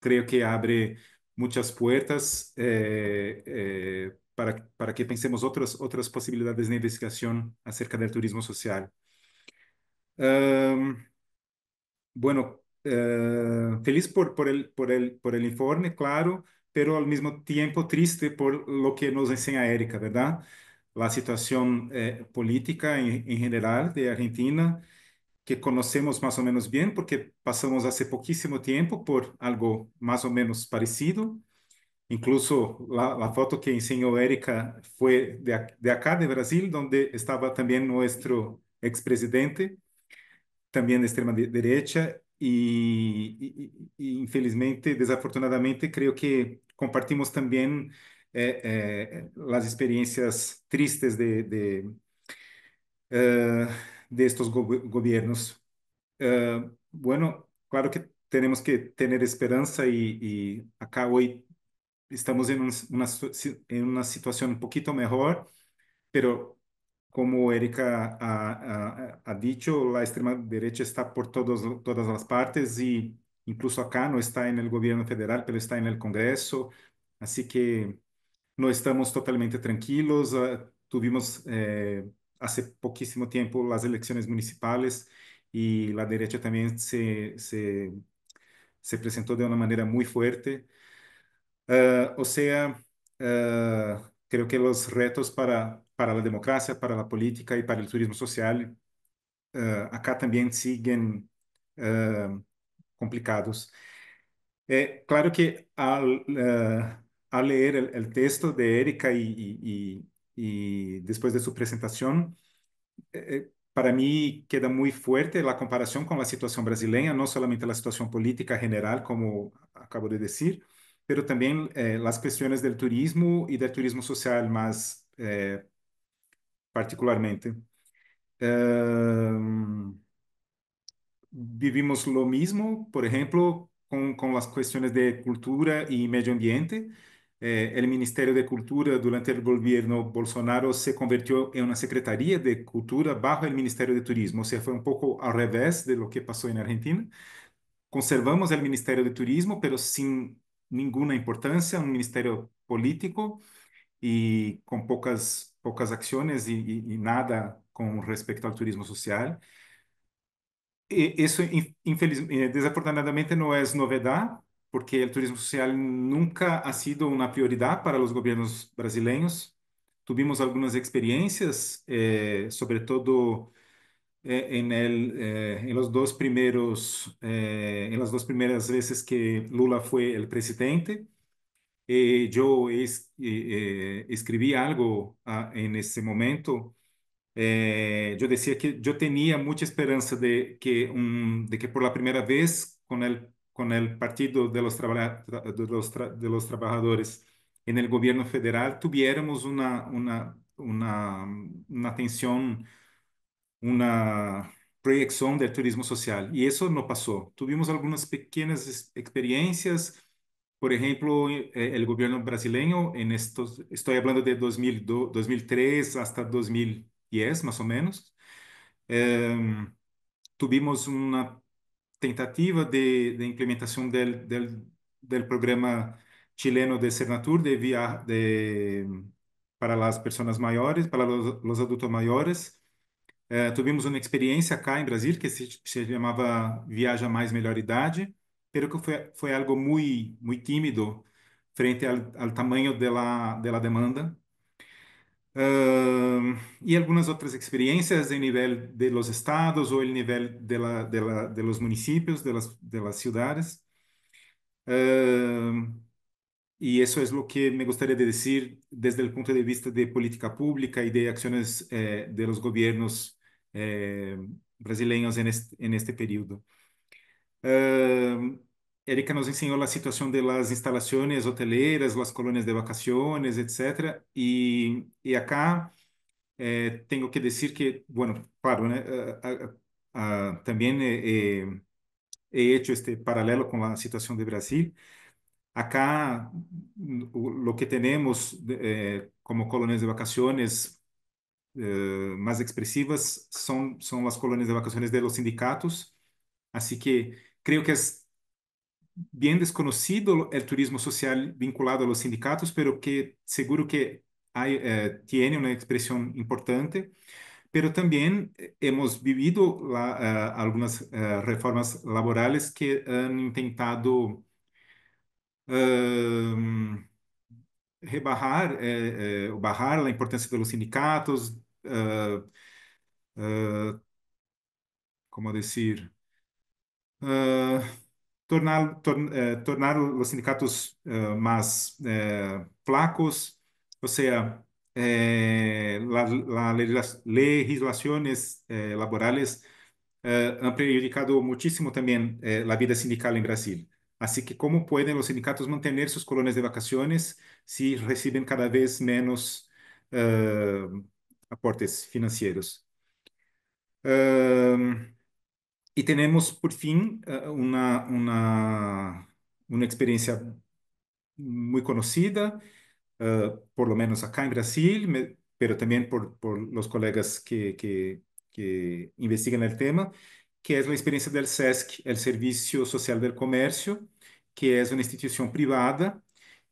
Creo que abre muchas puertas eh, para, para que pensemos otras, otras posibilidades de investigación acerca del turismo social. bueno, feliz por, por, el, por, el, por el informe, claro, pero al mismo tiempo triste por lo que nos enseña Erika, ¿verdad? la situación eh, política en, general de Argentina, que conocemos más o menos bien porque pasamos hace poquísimo tiempo por algo más o menos parecido. Incluso la, foto que enseñó Erika fue de, acá, de Brasil, donde estaba también nuestro expresidente, también de extrema derecha, y, y, infelizmente, desafortunadamente, creo que compartimos también eh, eh, las experiencias tristes de, de, eh, estos gobiernos. bueno, claro que tenemos que tener esperanza y, acá hoy estamos en, una, en una situación un poquito mejor, pero como Erika ha, ha, dicho, la extrema derecha está por todos, todas las partes y incluso acá no está en el gobierno federal, pero está en el Congreso. Así que no estamos totalmente tranquilos. Ah, tuvimos eh, hace poquísimo tiempo las elecciones municipales y la derecha también se, se, presentó de una manera muy fuerte. Ah, o sea, ah, creo que los retos para, para la democracia, para la política y para el turismo social acá también siguen complicados. Eh, claro que al, a leer el, texto de Erika y, después de su presentación, eh, eh, para mí queda muy fuerte la comparación con la situación brasileña, no solamente la situación política general, como acabo de decir, pero también eh, las cuestiones del turismo y del turismo social más particularmente. Em, vivimos lo mismo, por ejemplo, con, con, las cuestiones de cultura y medio ambiente. Eh, el Ministerio de Cultura durante el gobierno Bolsonaro se convirtió en una Secretaría de Cultura bajo el Ministerio de Turismo, o sea, fue un poco al revés de lo que pasó en Argentina. Conservamos el Ministerio de Turismo, pero sin ninguna importancia, un ministerio político y con pocas, pocas acciones y, nada con respecto al turismo social. E, eso, eh, desafortunadamente, no es novedad, porque el turismo social nunca ha sido una prioridad para los gobiernos brasileños. Tuvimos algunas experiencias, eh, sobre todo eh, en, el, eh, en, los dos primeros, en las dos primeras veces que Lula fue el presidente. yo escribí algo ah, en ese momento. yo decía que yo tenía mucha esperanza de que, de que por la primera vez con el con el Partido de los, de los, Trabajadores en el gobierno federal, tuviéramos una, una, una, una tensión, una proyección del turismo social. Y eso no pasó. Tuvimos algunas pequeñas experiencias. Por ejemplo, e-, el gobierno brasileño, en estos, estoy hablando de 2002, 2003 hasta 2010, más o menos, em, tuvimos una tentativa de, de do del, del, del, programa chileno de Cernatur de via, de, para as pessoas maiores, para os adultos maiores, Eh, tivemos uma experiência cá em Brasil que se, se chamava Viaja Mais Melhor Idade, mas que foi, foi algo muito, muito tímido frente ao, ao tamanho da demanda Em, y algunas otras experiencias de nivel de los estados o el nivel de, la, de, la, de los municipios, de las, de las ciudades. Em, y eso es lo que me gustaría decir desde el punto de vista de política pública y de acciones eh, de los gobiernos em, brasileños en este, en este periodo. Erika nos enseñó la situación de las instalaciones hoteleras, las colonias de vacaciones, etc. Y, acá eh, tengo que decir que, bueno, claro, eh, eh, ah, también he hecho este paralelo con la situación de Brasil. Acá mm, lo que tenemos como colonias de vacaciones más expresivas son, son las colonias de vacaciones de los sindicatos. Así que creo que es bien desconocido el turismo social vinculado a los sindicatos, pero que seguro que hay, eh, tiene una expresión importante. Pero también eh, hemos vivido la, uh, algunas uh, reformas laborales que han intentado uh, rebarrar o barrar la importancia de los sindicatos, como decir? tornar, tor, eh, tornar os sindicatos eh, mais eh, flacos, ou seja, eh, as legislações eh, laborais eh, han prejudicado muchísimo também eh, a vida sindical em Brasil. Assim que como podem os sindicatos manter suas colônias de vacaciones se recebem cada vez menos aportes financeiros? Y tenemos por fin eh, una, una, una experiencia muy conocida, eh, por lo menos acá en Brasil, pero también por, los colegas que, que, investigan el tema, que es la experiencia del SESC, el Servicio Social del Comercio, que es una institución privada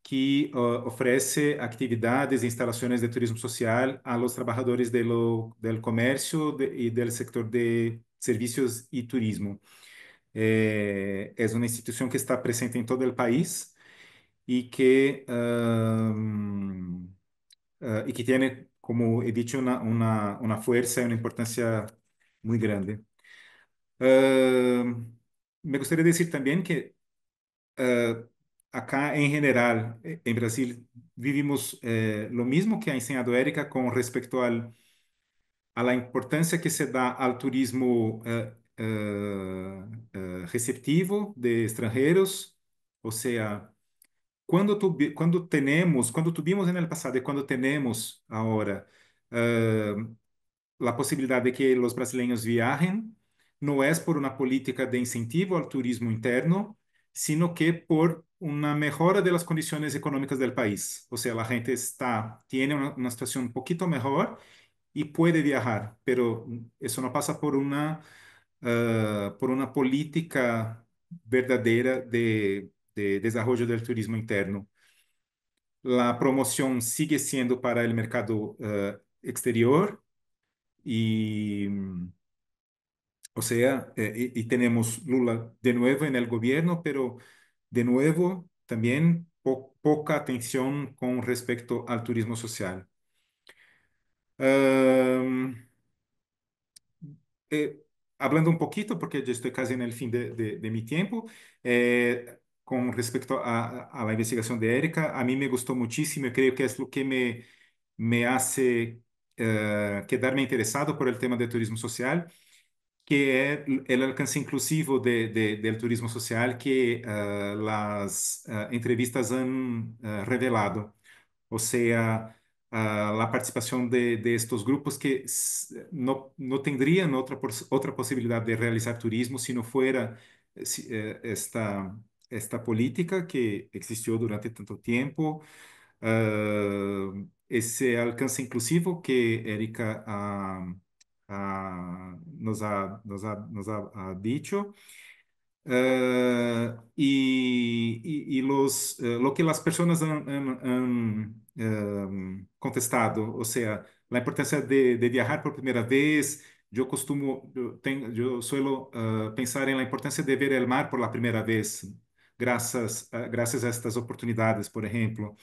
que eh, ofrece actividades e instalaciones de turismo social a los trabajadores de del comercio y del sector de Servicios y Turismo. Eh, es una institución que está presente en todo el país y que, ah, y que tiene, como he dicho, una, una, una fuerza y una importancia muy grande. me gustaría decir también que ah, acá en general, eh, en Brasil, vivimos eh, lo mismo que ha enseñado Erika con respecto al à importância que se dá ao turismo uh, receptivo de estrangeiros, ou seja, quando tu, quando temos, quando tuvimos no passado e quando temos agora uh, a possibilidade de que os brasileiros viajem, não é por uma política de incentivo ao turismo interno, sino que por uma melhora das condições econômicas do país. Ou seja, a gente está, tem uma, uma situação um pouquinho melhor y puede viajar, pero eso no pasa por una, eh, por una política verdadera de, desarrollo del turismo interno. La promoción sigue siendo para el mercado eh, exterior y, o sea, eh, y, tenemos Lula de nuevo en el gobierno, pero de nuevo también poca atención con respecto al turismo social. Em, eh, hablando un poquito, porque ya estoy casi en el fin de, mi tiempo, eh, con respecto a, la investigación de Erika, a mí me gustó muchísimo, creo que es lo que me, me hace eh, quedarme interesado por el tema del turismo social, que es el alcance inclusivo del turismo social que las entrevistas han revelado. O sea, la participación de, estos grupos que eh, no, tendrían otra, otra posibilidad de realizar turismo si no fuera eh, eh, esta, esta política que existió durante tanto tiempo. Ah, ese alcance inclusivo que Erika nos ha, dicho. Ah, y, los, lo que las personas han, contestado, ou seja, a importância de, de, viajar por primeira vez. Eu costumo, eu, tenho, eu suelo uh, pensar em a importância de ver o mar por la primeira vez, graças, uh, graças a estas oportunidades, por exemplo.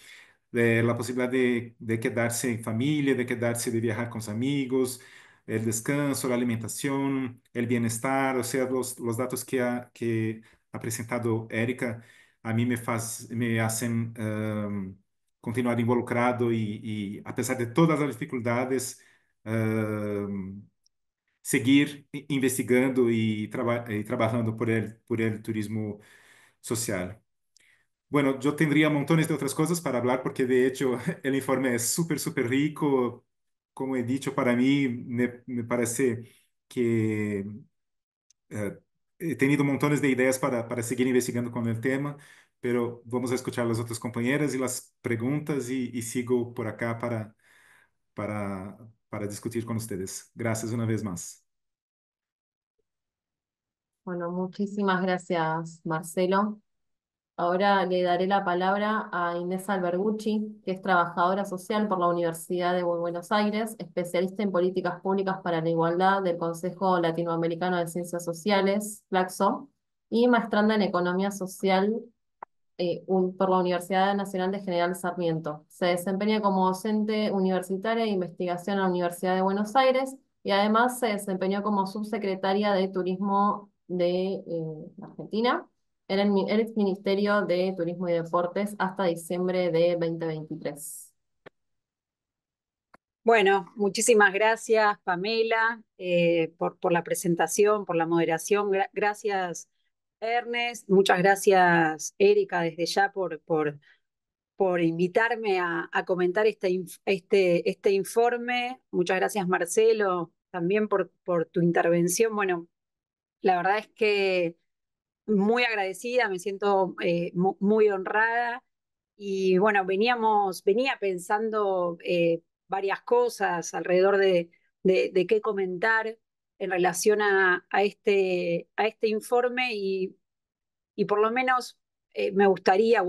Eh, a possibilidade de, de quedar-se em família, de quedar-se de viajar com os amigos, o descanso, a alimentação, o bem-estar, ou seja, os, os dados que ha, que apresentado Érica, a mim me faz me hacen continuar involucrado e, e apesar de todas as dificuldades, uh, seguir investigando e, traba e trabalhando por ele, por ele turismo social. Bueno, yo tendría montones de otras cosas para hablar porque de hecho el informe es é súper, súper rico. Como he dicho, para mí me, me parece que uh, he tenido montones de ideas para, para seguir investigando con el tema. pero vamos a escuchar a las otras compañeras y las preguntas y, sigo por acá para, para, para discutir con ustedes. Gracias una vez más. Bueno, muchísimas gracias, Marcelo. Ahora le daré la palabra a Inés Albergucci, que es trabajadora social por la Universidad de Buenos Aires, especialista en políticas públicas para la igualdad del Consejo Latinoamericano de Ciencias Sociales, CLACSO, y maestranda en Economía Social eh, por la Universidad Nacional de General Sarmiento. Se desempeña como docente universitaria de investigación en la Universidad de Buenos Aires y además se desempeñó como subsecretaria de Turismo de eh, Argentina en el, ex Ministerio de Turismo y Deportes hasta diciembre de 2023. Bueno, muchísimas gracias Pamela eh, por, por, la presentación, por la moderación. gracias Ernest, muchas gracias Erika desde ya por, por, por invitarme a, comentar este, este, este, informe. Muchas gracias Marcelo también por, tu intervención. Bueno, la verdad es que muy agradecida, me siento eh, muy honrada y bueno, veníamos, venía pensando eh, varias cosas alrededor de, de, de qué comentar en relación a, este, a este informe y, por lo menos eh, me gustaría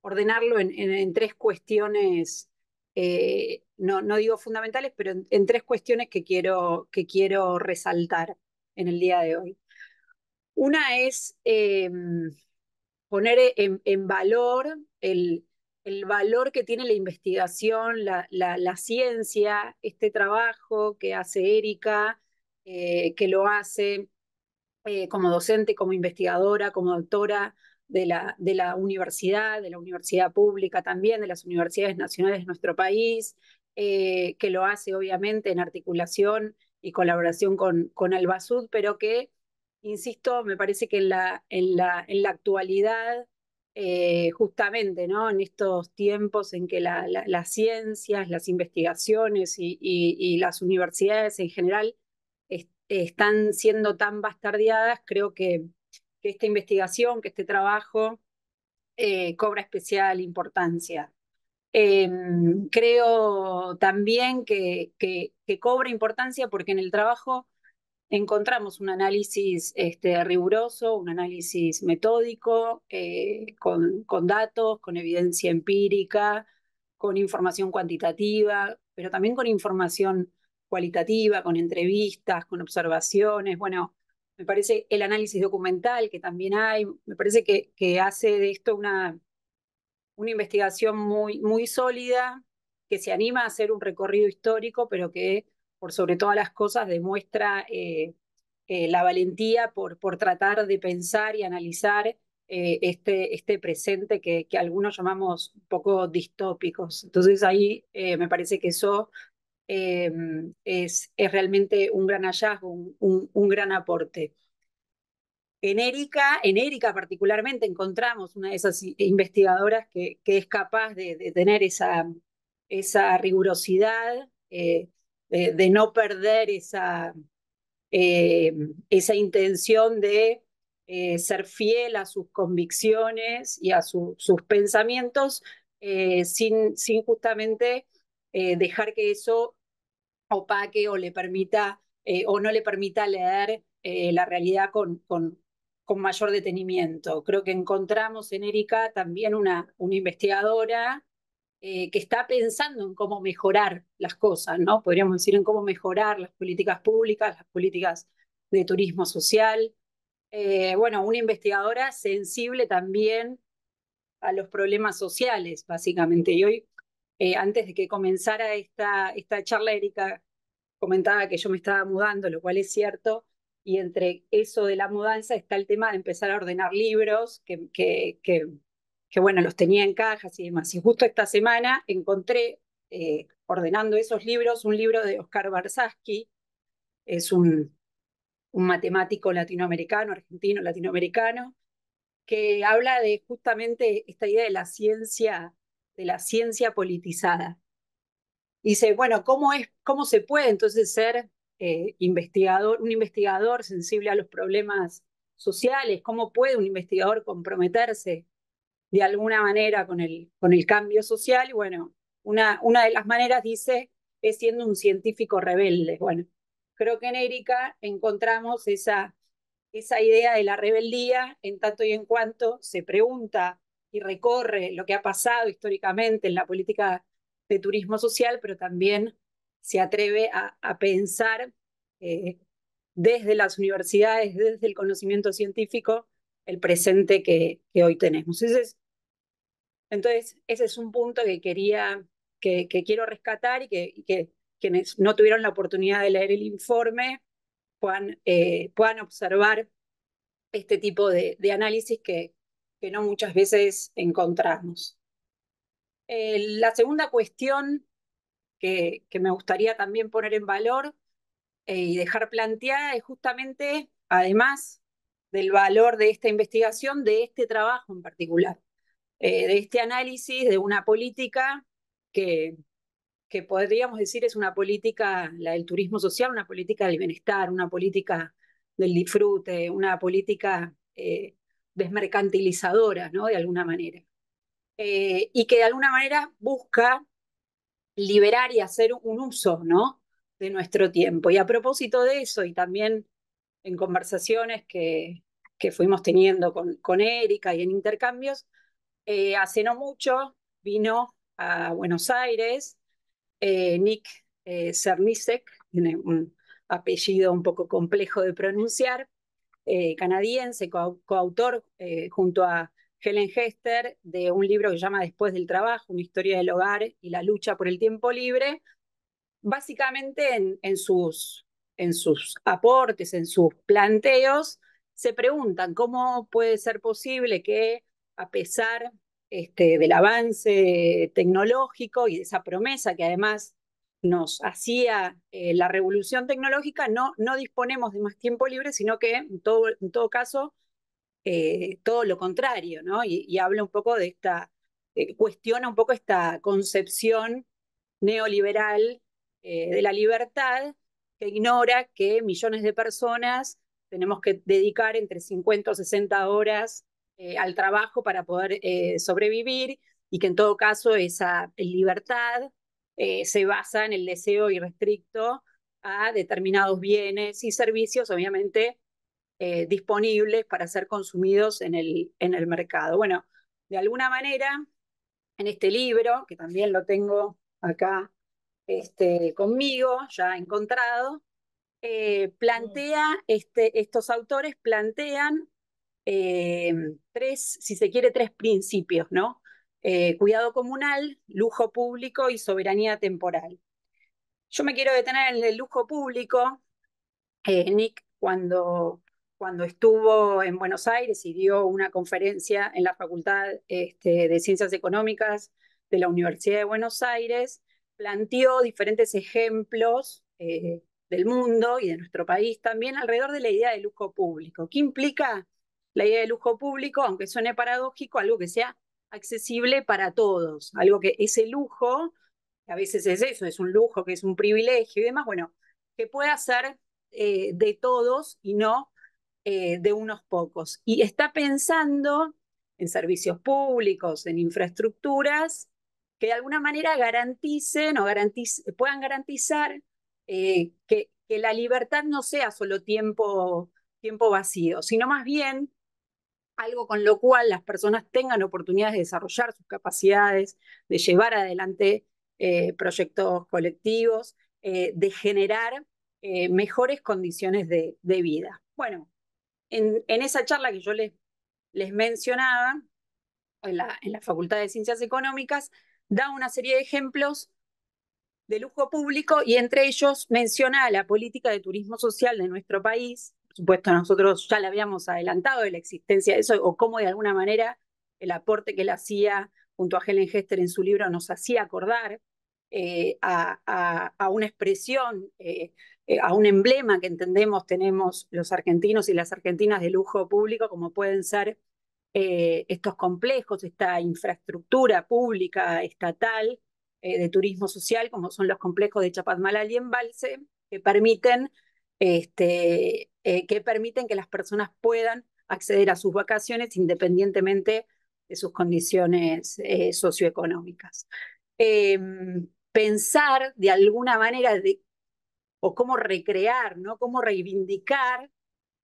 ordenarlo en, tres cuestiones, eh, no, digo fundamentales, pero en, tres cuestiones que quiero, que quiero resaltar en el día de hoy. Una es em, poner en, valor el, valor que tiene la investigación, la ciencia, este trabajo que hace Erika, eh, que lo hace eh, como docente, como investigadora, como doctora de la, de la universidad, de la universidad pública también, de las universidades nacionales de nuestro país, eh, que lo hace obviamente en articulación y colaboración con, con Albasud, pero que, insisto, me parece que en la, actualidad, justamente ¿no? en estos tiempos en que las ciencias, las investigaciones y, las universidades en general están siendo tan bastardeadas, creo que, esta investigación, que este trabajo eh, cobra especial importancia. Em, creo también que, que, cobra importancia porque en el trabajo encontramos un análisis este, riguroso, un análisis metódico, eh, con, con datos, con evidencia empírica, con información cuantitativa, pero también con información cualitativa, con entrevistas, con observaciones, bueno, me parece el análisis documental que también hay, me parece que, que hace de esto una, una investigación muy, muy sólida, que se anima a hacer un recorrido histórico, pero que por sobre todas las cosas demuestra eh, eh, la valentía por, por tratar de pensar y analizar eh, este, este presente que, que, algunos llamamos un poco distópicos. Entonces ahí me parece que eso Em, es, es, realmente un gran hallazgo, un, gran aporte. En Erika, en particularmente, encontramos una de esas investigadoras que, que es capaz de, tener esa, esa rigurosidad, eh, de, no perder esa, em, esa intención de eh, ser fiel a sus convicciones y a sus pensamientos, eh, sin, sin justamente dejar que eso opaque o le permita eh, o no le permita leer eh, la realidad con, con, mayor detenimiento. Creo que encontramos en Erika también una, una investigadora eh, que está pensando en cómo mejorar las cosas, ¿no? Podríamos decir en cómo mejorar las políticas públicas, las políticas de turismo social. bueno, una investigadora sensible también a los problemas sociales, básicamente. Y hoy eh, antes de que comenzara esta, esta charla, Erika comentaba que yo me estaba mudando, lo cual es cierto, y entre eso de la mudanza está el tema de empezar a ordenar libros, que, bueno, los tenía en cajas y demás. Y justo esta semana encontré, eh, ordenando esos libros, un libro de Oscar Barsaski, es un, un matemático latinoamericano, argentino, latinoamericano, que habla de justamente esta idea de la ciencia de la ciencia politizada. Dice, bueno, ¿cómo, es, cómo se puede entonces ser eh, investigador, un investigador sensible a los problemas sociales? ¿Cómo puede un investigador comprometerse de alguna manera con el, con el cambio social? Bueno, una, una de las maneras, dice, es siendo un científico rebelde. Bueno, creo que en Erika encontramos esa, esa idea de la rebeldía en tanto y en cuanto se pregunta y recorre lo que ha pasado históricamente en la política de turismo social, pero también se atreve a, pensar eh, desde las universidades, desde el conocimiento científico, el presente que, hoy tenemos. Entonces, ese es un punto que quería, que, quiero rescatar y que, que, quienes no tuvieron la oportunidad de leer el informe puedan, eh, puedan observar este tipo de análisis que, que no muchas veces encontramos. Eh, la segunda cuestión que, me gustaría también poner en valor eh, y dejar planteada es justamente, además del valor de esta investigación, de este trabajo en particular, eh, de este análisis de una política que, que podríamos decir es una política, la del turismo social, una política del bienestar, una política del disfrute, una política desmercantilizadora, ¿no? De alguna manera. Eh, y que de alguna manera busca liberar y hacer un uso, ¿no? De nuestro tiempo. Y a propósito de eso, y también en conversaciones que, que fuimos teniendo con, con Erika y en intercambios, eh, hace no mucho vino a Buenos Aires eh, Nick Cernisek, tiene un apellido un poco complejo de pronunciar, eh, canadiense, coautor eh, junto a Helen Hester de un libro que se llama Después del Trabajo, una historia del hogar y la lucha por el tiempo libre. Básicamente en, sus, en sus aportes, en sus planteos, se preguntan cómo puede ser posible que a pesar este, del avance tecnológico y de esa promesa que además nos hacía eh, la revolución tecnológica, no, no disponemos de más tiempo libre, sino que en todo, en todo caso, eh, todo lo contrario, ¿no? Y, habla un poco de esta, eh, cuestiona un poco esta concepción neoliberal de la libertad que ignora que millones de personas tenemos que dedicar entre 50 o 60 horas al trabajo para poder sobrevivir y que en todo caso esa libertad eh, se basa en el deseo irrestricto a determinados bienes y servicios, obviamente, eh, disponibles para ser consumidos en el, en el mercado. Bueno, de alguna manera, en este libro, que también lo tengo acá este, conmigo, ya encontrado, eh, plantea, este, estos autores plantean tres, si se quiere, tres principios, ¿no? Eh, cuidado comunal, lujo público y soberanía temporal. Yo me quiero detener en el lujo público. Eh, Nick, cuando, cuando estuvo en Buenos Aires y dio una conferencia en la Facultad este, de Ciencias Económicas de la Universidad de Buenos Aires, planteó diferentes ejemplos eh, del mundo y de nuestro país también alrededor de la idea de lujo público. ¿Qué implica la idea de lujo público? Aunque suene paradójico, algo que sea accesible para todos, algo que ese lujo, que a veces es eso, es un lujo, que es un privilegio y demás, bueno, que pueda ser eh, de todos y no eh, de unos pocos. Y está pensando en servicios públicos, en infraestructuras que de alguna manera garanticen o puedan garantizar eh, que, que, la libertad no sea solo tiempo, tiempo vacío, sino más bien algo con lo cual las personas tengan oportunidades de desarrollar sus capacidades, de llevar adelante eh, proyectos colectivos, eh, de generar eh, mejores condiciones de, vida. Bueno, en, esa charla que yo les, mencionaba, en la, en la Facultad de Ciencias Económicas, da una serie de ejemplos de lujo público y entre ellos menciona la política de turismo social de nuestro país, supuesto nosotros ya le habíamos adelantado de la existencia de eso o cómo de alguna manera el aporte que él hacía junto a Helen Hester en su libro nos hacía acordar eh, a, una expresión, eh, eh, a un emblema que entendemos tenemos los argentinos y las argentinas de lujo público, como pueden ser estos complejos, esta infraestructura pública, estatal, de turismo social, como son los complejos de Chapadmalal y Embalse, que permiten este, eh, que permiten que las personas puedan acceder a sus vacaciones independientemente de sus condiciones eh, socioeconómicas. Em, pensar de alguna manera de, o cómo recrear, ¿no? cómo reivindicar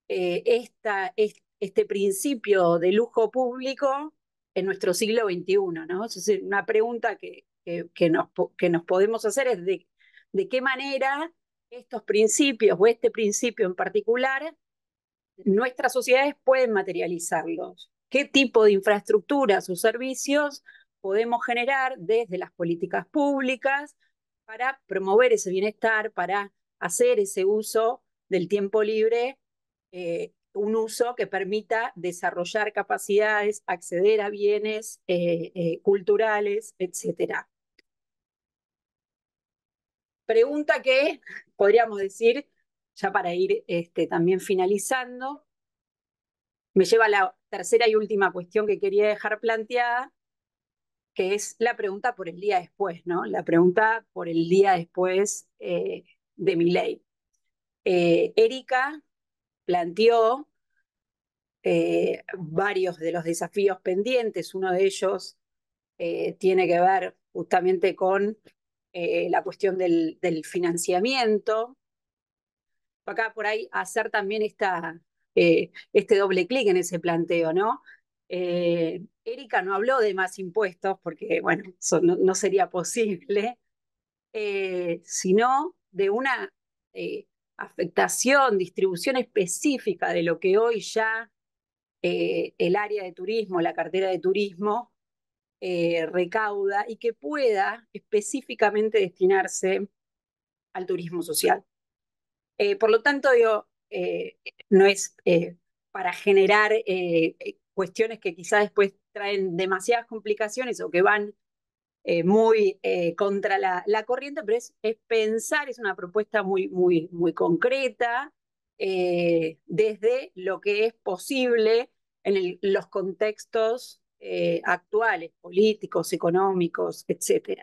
eh, esta, este, principio de lujo público en nuestro siglo XXI. ¿no? Es una pregunta que, nos, que nos podemos hacer es de, de qué manera estos principios o este principio en particular, nuestras sociedades pueden materializarlos. ¿Qué tipo de infraestructuras o servicios podemos generar desde las políticas públicas para promover ese bienestar, para hacer ese uso del tiempo libre, eh, un uso que permita desarrollar capacidades, acceder a bienes eh, eh, culturales, etcétera? pregunta que podríamos decir, ya para ir este, también finalizando, me lleva a la tercera y última cuestión que quería dejar planteada, que es la pregunta por el día después, ¿no? La pregunta por el día después eh, de mi ley. Eh, Erika planteó eh, varios de los desafíos pendientes, uno de ellos tiene que ver justamente con eh, la cuestión del, financiamiento. Acá por ahí hacer también esta, eh, este doble clic en ese planteo, ¿no? Eh, Erika no habló de más impuestos porque, bueno, eso no, sería posible, sino de una afectación, distribución específica de lo que hoy ya el área de turismo, la cartera de turismo, eh, recauda y que pueda específicamente destinarse al turismo social. Eh, por lo tanto, yo eh, no es para generar cuestiones que quizás después traen demasiadas complicaciones o que van muy contra la, corriente, pero es, pensar, es una propuesta muy, muy, muy concreta desde lo que es posible en los contextos eh, actuales, políticos, económicos, etc.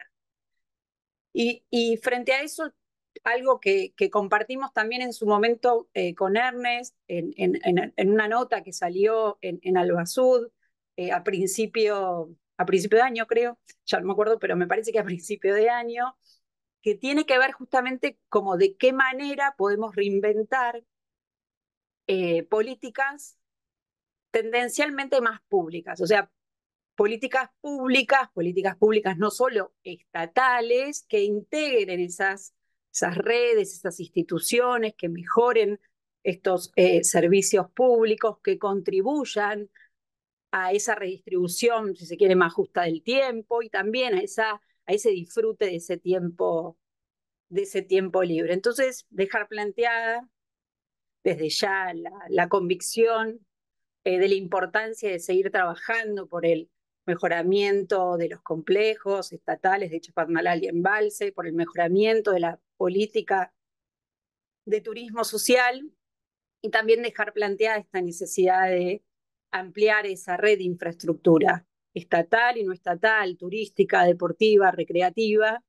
Y, frente a eso, algo que, compartimos también en su momento eh, con Ernest, en, una nota que salió en, en Albasud eh, a, principio, a principio de año, creo, ya no me acuerdo, pero me parece que a principio de año, que tiene que ver justamente como de qué manera podemos reinventar políticas tendencialmente más públicas. O sea, políticas públicas, políticas públicas no solo estatales, que integren esas, redes, esas instituciones, que mejoren estos eh, servicios públicos, que contribuyan a esa redistribución, si se quiere, más justa del tiempo y también a, esa, a ese disfrute de ese tiempo de ese tiempo libre. Entonces, dejar planteada desde ya la, convicción eh, de la importancia de seguir trabajando por el mejoramiento de los complejos estatales de Chapadmalal y Embalse, por el mejoramiento de la política de turismo social y también dejar planteada esta necesidad de ampliar esa red de infraestructura estatal y no estatal, turística, deportiva, recreativa,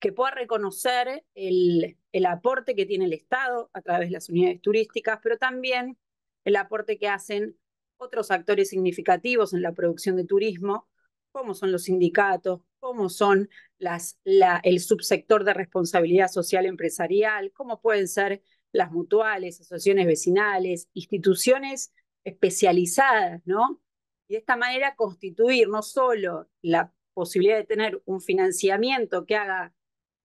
que pueda reconocer el, el aporte que tiene el Estado a través de las unidades turísticas, pero también el aporte que hacen otros actores significativos en la producción de turismo, como son los sindicatos, cómo son el subsector de responsabilidad social empresarial, cómo pueden ser las mutuales, asociaciones vecinales, instituciones especializadas, ¿no? Y de esta manera constituir no solo la posibilidad de tener un financiamiento que haga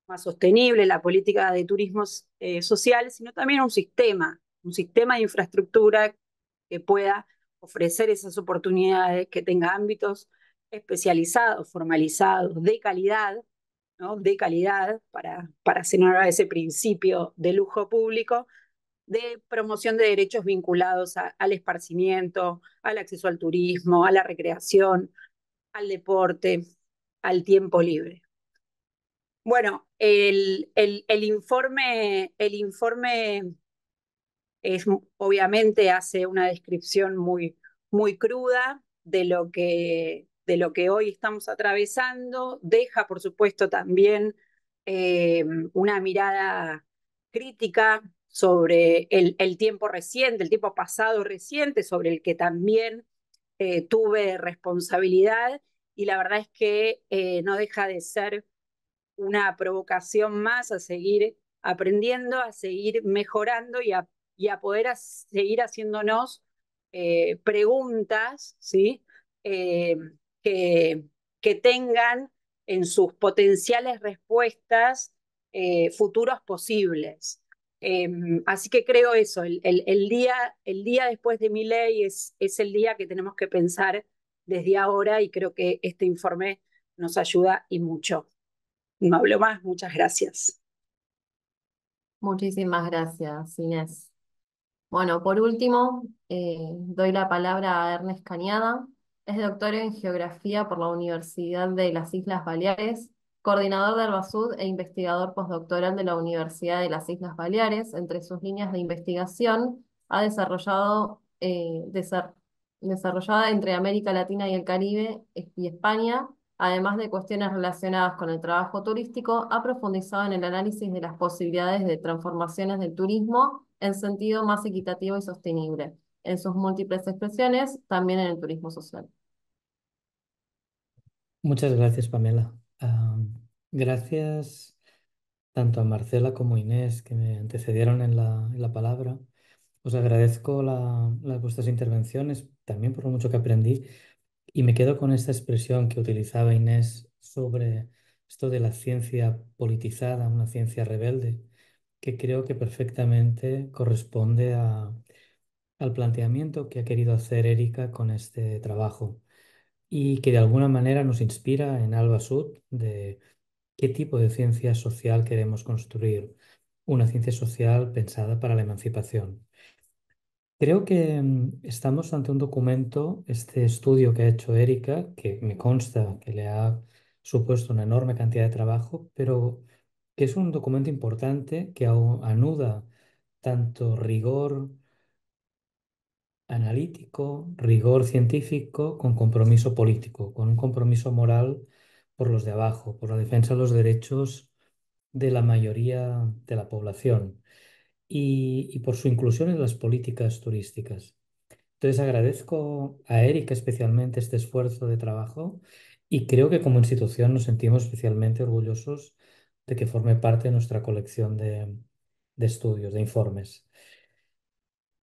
más sostenible la política de turismo eh, social, sino también un sistema, un sistema de infraestructura que pueda ofrecer esas oportunidades, que tenga ámbitos especializados, formalizados, de calidad, ¿no? de calidad para, para cenar ese principio de lujo público, de promoción de derechos vinculados al esparcimiento, al acceso al turismo, a la recreación, al deporte, al tiempo libre. Bueno, el, informe, el informe obviamente hace una descripción muy, muy cruda de lo, que, de lo que hoy estamos atravesando, deja por supuesto también eh, una mirada crítica sobre el, tiempo reciente, el tiempo pasado reciente, sobre el que también eh, tuve responsabilidad y la verdad es que eh, no deja de ser una provocación más a seguir aprendiendo, a seguir mejorando y a y a poder seguir haciéndonos eh, preguntas, ¿sí? Eh, que, que, tengan en sus potenciales respuestas eh, futuros posibles. Em, así que creo eso, el, día, el día después de mi ley es, es el día que tenemos que pensar desde ahora y creo que este informe nos ayuda y mucho. No hablo más, muchas gracias. Muchísimas gracias, Inés. Bueno, por último, eh, doy la palabra a Ernest Cañada. Es doctor en Geografía por la Universidad de las Islas Baleares, coordinador de Arbasud e investigador postdoctoral de la Universidad de las Islas Baleares. Entre sus líneas de investigación, ha desarrollado, eh, desarrollada entre América Latina y el Caribe eh, y España, además de cuestiones relacionadas con el trabajo turístico, ha profundizado en el análisis de las posibilidades de transformaciones del turismo en sentido más equitativo y sostenible, en sus múltiples expresiones, también en el turismo social. Muchas gracias, Pamela. gracias tanto a Marcela como a Inés, que me antecedieron en la, palabra. Os agradezco las vuestras intervenciones, también por lo mucho que aprendí, y me quedo con esta expresión que utilizaba Inés sobre esto de la ciencia politizada, una ciencia rebelde que creo que perfectamente corresponde a, al planteamiento que ha querido hacer Erika con este trabajo y que de alguna manera nos inspira en Alba Sud de qué tipo de ciencia social queremos construir, una ciencia social pensada para la emancipación. Creo que mm, estamos ante un documento, este estudio que ha hecho Erika, que me consta que le ha supuesto una enorme cantidad de trabajo, pero que es un documento importante que anuda tanto rigor analítico, rigor científico con compromiso político, con un compromiso moral por los de abajo, por la defensa de los derechos de la mayoría de la población y, por su inclusión en las políticas turísticas. Entonces agradezco a Erika especialmente este esfuerzo de trabajo y creo que como institución nos sentimos especialmente orgullosos que forme parte de nuestra colección de, estudios, de informes.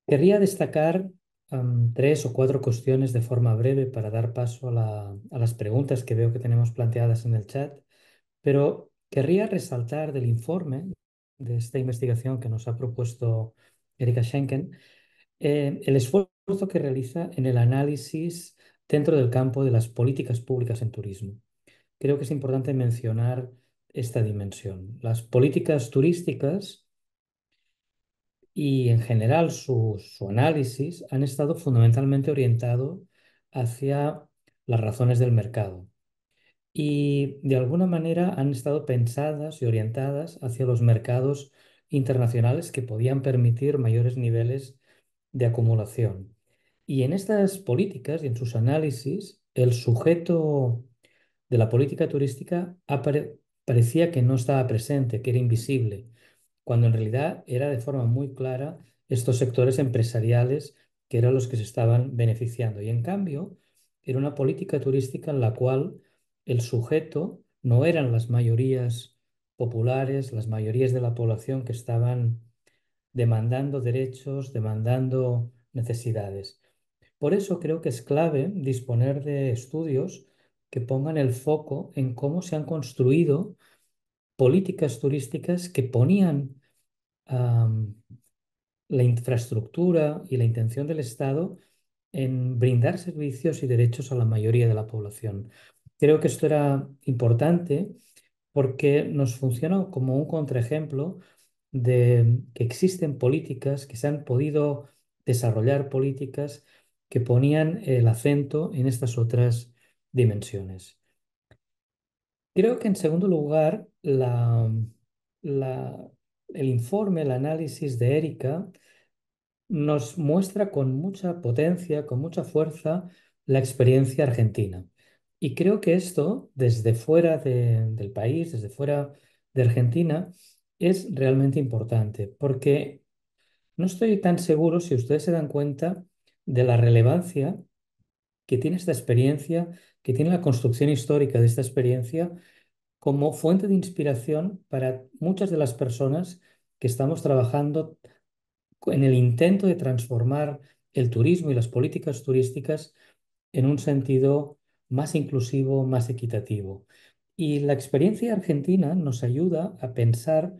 Querría destacar tres o cuatro cuestiones de forma breve para dar paso a, las preguntas que veo que tenemos planteadas en el chat, pero querría resaltar del informe de esta investigación que nos ha propuesto Erika Schenken, eh, el esfuerzo que realiza en el análisis dentro del campo de las políticas públicas en turismo. Creo que es importante mencionar esta dimensión. Las políticas turísticas y en general su, análisis han estado fundamentalmente orientado hacia las razones del mercado y de alguna manera han estado pensadas y orientadas hacia los mercados internacionales que podían permitir mayores niveles de acumulación. Y en estas políticas y en sus análisis, el sujeto de la política turística ha, Parecía que no estaba presente, que era invisible, cuando en realidad era de forma muy clara estos sectores empresariales que eran los que se estaban beneficiando. Y en cambio, era una política turística en la cual el sujeto no eran las mayorías populares, las mayorías de la población que estaban demandando derechos, demandando necesidades. Por eso creo que es clave disponer de estudios que pongan el foco en cómo se han construido políticas turísticas que ponían la infraestructura y la intención del Estado en brindar servicios y derechos a la mayoría de la población. Creo que esto era importante porque nos funciona como un contraejemplo de que existen políticas, que se han podido desarrollar políticas que ponían el acento en estas otras dimensiones. Creo que en segundo lugar, el informe, el análisis de Erika nos muestra con mucha potencia, con mucha fuerza, la experiencia argentina. Y creo que esto, desde fuera del país, desde fuera de Argentina, es realmente importante, porque no estoy tan seguro si ustedes se dan cuenta de la relevancia que tiene esta experiencia que tiene la construcción histórica de esta experiencia como fuente de inspiración para muchas de las personas que estamos trabajando en el intento de transformar el turismo y las políticas turísticas en un sentido más inclusivo, más equitativo. Y la experiencia argentina nos ayuda a pensar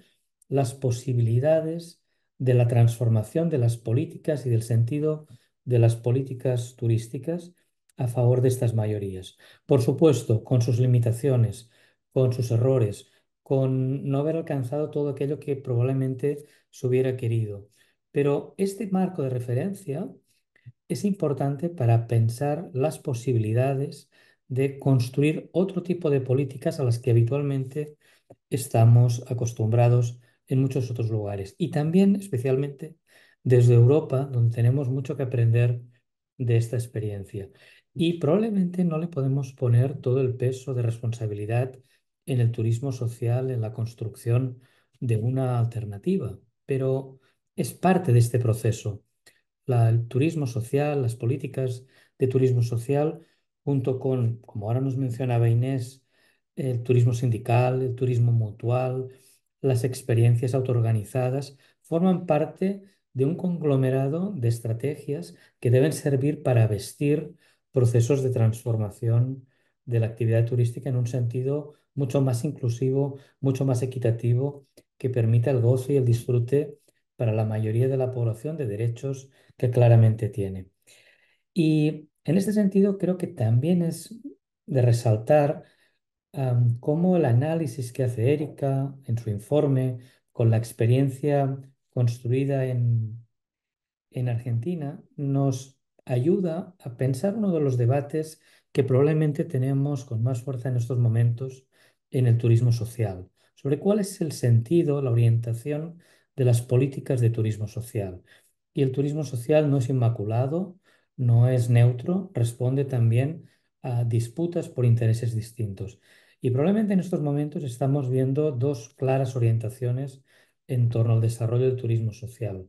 las posibilidades de la transformación de las políticas y del sentido de las políticas turísticas a favor de estas mayorías. Por supuesto, con sus limitaciones, con sus errores, con no haber alcanzado todo aquello que probablemente se hubiera querido. Pero este marco de referencia es importante para pensar las posibilidades de construir otro tipo de políticas a las que habitualmente estamos acostumbrados en muchos otros lugares. Y también, especialmente, desde Europa, donde tenemos mucho que aprender de esta experiencia. Y probablemente no le podemos poner todo el peso de responsabilidad en el turismo social, en la construcción de una alternativa, pero es parte de este proceso. el turismo social, las políticas de turismo social, junto con, como ahora nos mencionaba Inés, el turismo sindical, el turismo mutual, las experiencias autoorganizadas, forman parte de un conglomerado de estrategias que deben servir para vestir procesos de transformación de la actividad turística en un sentido mucho más inclusivo, mucho más equitativo, que permita el gozo y el disfrute para la mayoría de la población de derechos que claramente tiene. Y en este sentido creo que también es de resaltar cómo el análisis que hace Erika en su informe con la experiencia construida en, en Argentina nos ayuda a pensar uno de los debates que probablemente tenemos con más fuerza en estos momentos en el turismo social, sobre cuál es el sentido, la orientación de las políticas de turismo social. Y el turismo social no es inmaculado, no es neutro, responde también a disputas por intereses distintos. Y probablemente en estos momentos estamos viendo dos claras orientaciones en torno al desarrollo del turismo social.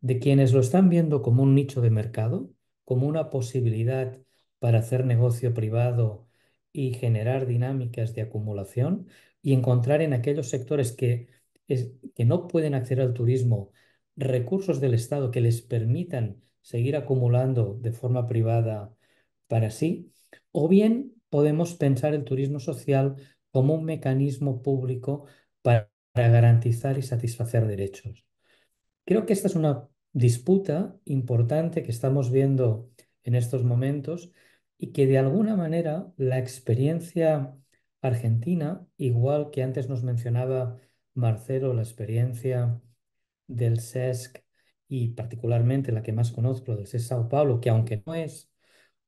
De quienes lo están viendo como un nicho de mercado, como una posibilidad para hacer negocio privado y generar dinámicas de acumulación y encontrar en aquellos sectores que, que no pueden acceder al turismo recursos del Estado que les permitan seguir acumulando de forma privada para sí, o bien podemos pensar el turismo social como un mecanismo público para, garantizar y satisfacer derechos. Creo que esta es una disputa importante que estamos viendo en estos momentos y que de alguna manera la experiencia argentina, igual que antes nos mencionaba Marcelo, la experiencia del SESC e y particularmente la que más conozco, del e SESC Sao Paulo, que aunque no es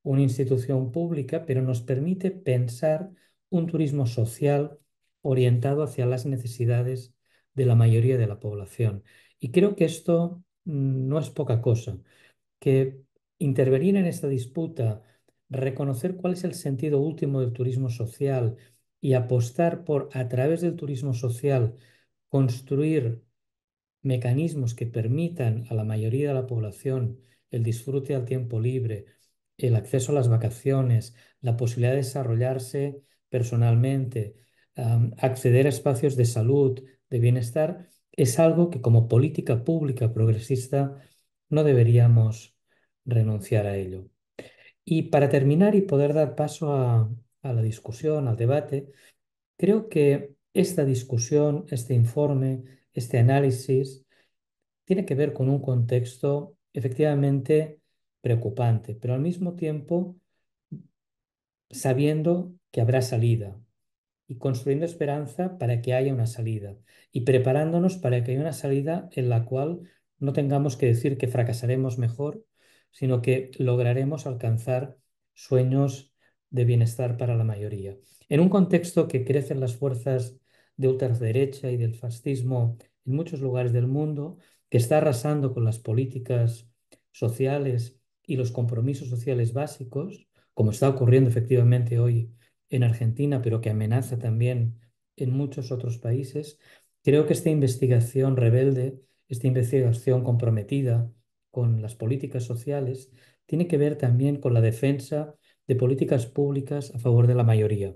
una institución pública, pero nos permite pensar un turismo social orientado hacia las necesidades de la mayoría de la población. Y creo que esto no es poca cosa, que intervenir en esta disputa, reconocer cuál es el sentido último del turismo social y apostar por, a través del turismo social, construir mecanismos que permitan a la mayoría de la población el disfrute al tiempo libre, el acceso a las vacaciones, la posibilidad de desarrollarse personalmente, acceder a espacios de salud, de bienestar, es algo que como política pública progresista no deberíamos renunciar a ello. Y para terminar y poder dar paso a, la discusión, al debate, creo que esta discusión, este informe, este análisis, tiene que ver con un contexto efectivamente preocupante, pero al mismo tiempo sabiendo que habrá salida, y construyendo esperanza para que haya una salida y preparándonos para que haya una salida en la cual no tengamos que decir que fracasaremos mejor, sino que lograremos alcanzar sueños de bienestar para la mayoría. En un contexto que crecen las fuerzas de ultraderecha y del fascismo en muchos lugares del mundo, que está arrasando con las políticas sociales y los compromisos sociales básicos, como está ocurriendo efectivamente hoy en Argentina, pero que amenaza también en muchos otros países, creo que esta investigación rebelde, esta investigación comprometida con las políticas sociales, tiene que ver también con la defensa de políticas públicas a favor de la mayoría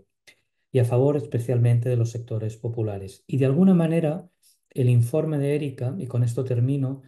y a favor especialmente de los sectores populares. Y de alguna manera, el informe de Erika, y con esto termino,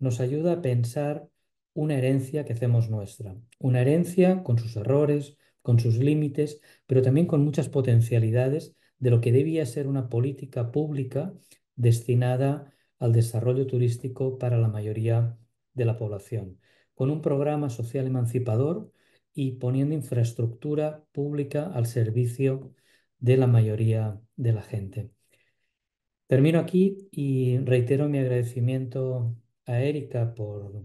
nos ayuda a pensar una herencia que hacemos nuestra, una herencia con sus errores, con sus límites, pero también con muchas potencialidades de lo que debía ser una política pública destinada al desarrollo turístico para la mayoría de la población, con un programa social emancipador y poniendo infraestructura pública al servicio de la mayoría de la gente. Termino aquí y reitero mi agradecimiento a Erika por,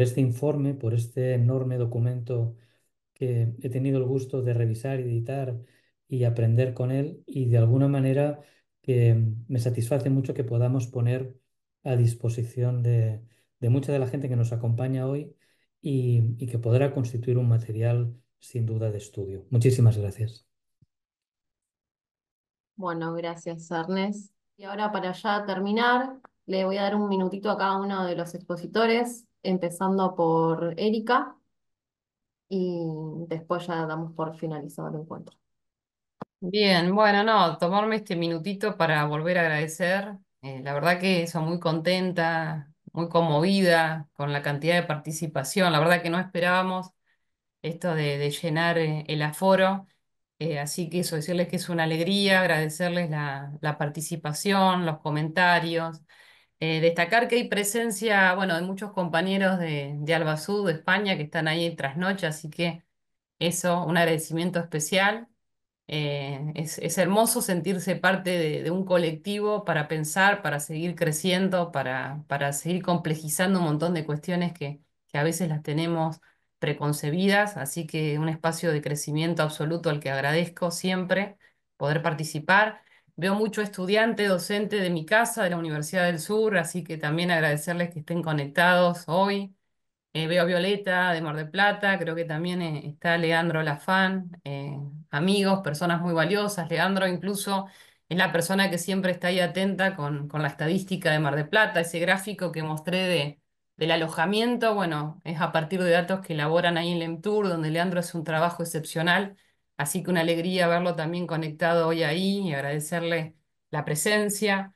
este informe, por este enorme documento que he tenido el gusto de revisar, editar y aprender con él y de alguna manera que me satisface mucho que podamos poner a disposición de, mucha de la gente que nos acompaña hoy y, que podrá constituir un material sin duda de estudio. Muchísimas gracias. Bueno, gracias Ernest. Y ahora para ya terminar, le voy a dar un minutito a cada uno de los expositores, empezando por Erika y después ya damos por finalizado el encuentro. Bien, bueno, no, tomarme este minutito para volver a agradecer. Eh, la verdad que soy muy contenta, muy conmovida con la cantidad de participación. La verdad que no esperábamos esto de, llenar eh, el aforo. Eh, así que eso, decirles que es una alegría, agradecerles la participación, los comentarios. Eh, destacar que hay presencia, bueno, de muchos compañeros de, de de España, que están ahí tras trasnoche, así que eso, un agradecimiento especial. Eh, es, hermoso sentirse parte de, un colectivo para pensar, para seguir creciendo, para, para seguir complejizando un montón de cuestiones que, que a veces las tenemos preconcebidas, así que un espacio de crecimiento absoluto al que agradezco siempre poder participar Veo mucho estudiante, docente de mi casa, de la Universidad del Sur, así que también agradecerles que estén conectados hoy. Eh, veo a Violeta de Mar del Plata, creo que también eh, está Leandro Lafán, eh, amigos, personas muy valiosas. Leandro incluso es la persona que siempre está ahí atenta con, la estadística de Mar del Plata, ese gráfico que mostré de, del alojamiento, bueno, es a partir de datos que elaboran ahí en LEMTUR, donde Leandro hace un trabajo excepcional Así que una alegría verlo también conectado hoy ahí y agradecerle la presencia.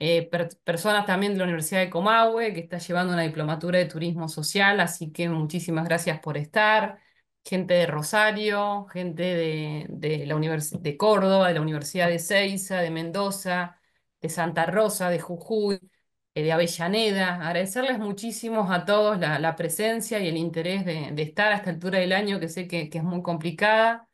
Eh, personas también de la Universidad de Comahue, que está llevando una diplomatura de turismo social, así que muchísimas gracias por estar. Gente de Rosario, gente de, de la Universidad de Córdoba, de la Universidad de Ceiza, de Mendoza, de Santa Rosa, de Jujuy, eh, de Avellaneda. Agradecerles muchísimo a todos la, presencia y el interés de, estar a esta altura del año, que sé que, que es muy complicada.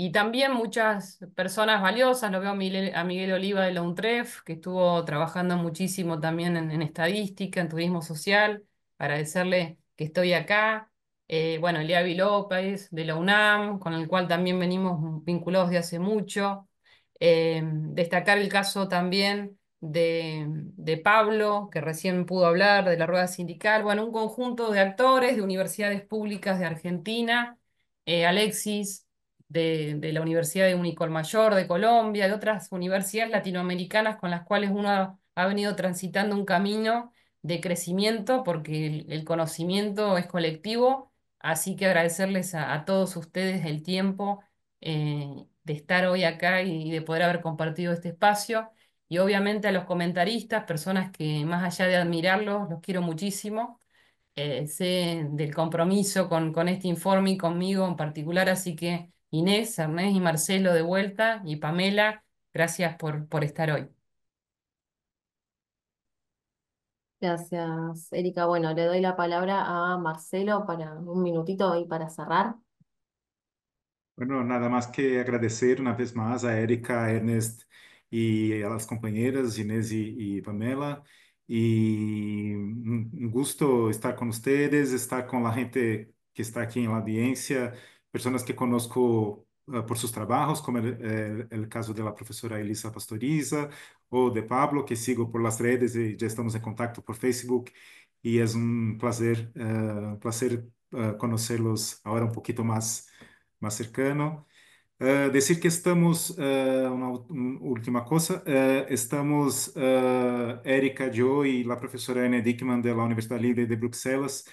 Y también muchas personas valiosas, lo veo a Miguel, Oliva de la UNTREF, que estuvo trabajando muchísimo también en, estadística, en turismo social, agradecerle que estoy acá. Eh, bueno, Eliavi López de la UNAM, con el cual también venimos vinculados de hace mucho. Eh, destacar el caso también de, Pablo, que recién pudo hablar, de la rueda sindical. Bueno, un conjunto de actores de universidades públicas de Argentina, eh, Alexis de, la Universidad de Mayor de Colombia, de otras universidades latinoamericanas con las cuales uno ha, venido transitando un camino de crecimiento, porque el, conocimiento es colectivo, así que agradecerles a, todos ustedes el tiempo eh, de estar hoy acá y, de poder haber compartido este espacio, y obviamente a los comentaristas, personas que más allá de admirarlos, los quiero muchísimo. Eh, sé del compromiso con, con este informe y conmigo en particular, así que Inés, Ernest y Marcelo de vuelta y Pamela, gracias por, por estar hoy. Gracias, Erika. Bueno, le doy la palabra a Marcelo para un minutito y para cerrar. Bueno, nada más que agradecer una vez más a Erika, Ernest y a las compañeras Inés y, y Pamela. Y un gusto estar con ustedes, estar con la gente que está aquí en la audiencia personas que conozco eh, por sus trabajos, como el, caso de la profesora Elisa Pastoriza o de Pablo, que sigo por las redes y ya estamos en contacto por Facebook. Y es un placer, eh, placer eh, conocerlos ahora un poquito más, más cercano. decir que estamos, una, última cosa, estamos Erika, yo y la profesora Anne Dickman de la Universidad Libre de Bruselas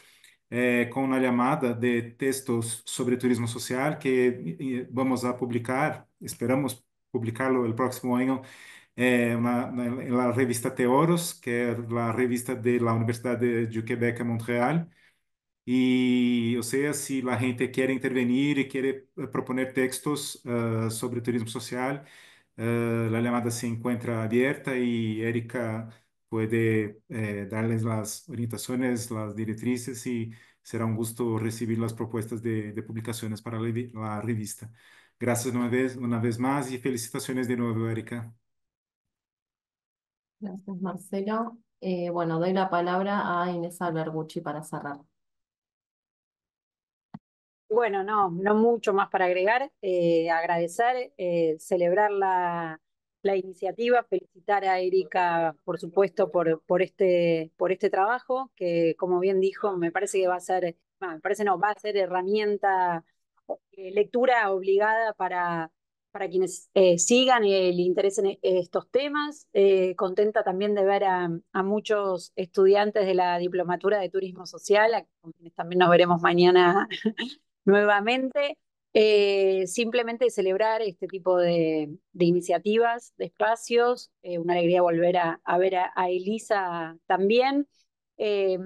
eh, com una llamada de textos sobre turismo social que vamos a publicar, esperamos publicarlo el próximo año eh, é, una, en la revista Teoros, que es é la revista de la Universidad de, de Quebec en Montreal. E, ou seja, se a gente quer intervenir e quer eh, propor textos uh, sobre turismo social, uh, a chamada se encontra aberta e Erika puede eh, darles las orientaciones, las directrices y será un gusto recibir las propuestas de, publicaciones para la, revista. Gracias una vez, una vez más y felicitaciones de nuevo, Erika. Gracias, Marcelo. Eh, bueno, doy la palabra a Inés Albergucci para cerrar. Bueno, no, no mucho más para agregar. Eh, agradecer, celebrar la, la iniciativa, felicitar a Erika, por supuesto, por, por, este, por este trabajo, que como bien dijo, me parece que va a ser, ah, me parece no, va a ser herramienta, eh, lectura obligada para, para quienes eh, sigan y interés en e-, estos temas. Eh, contenta también de ver a, muchos estudiantes de la Diplomatura de Turismo Social, a, quienes también nos veremos mañana nuevamente. Eh, simplemente celebrar este tipo de, iniciativas, de espacios, eh, una alegría volver a, ver a, Elisa también. Eh,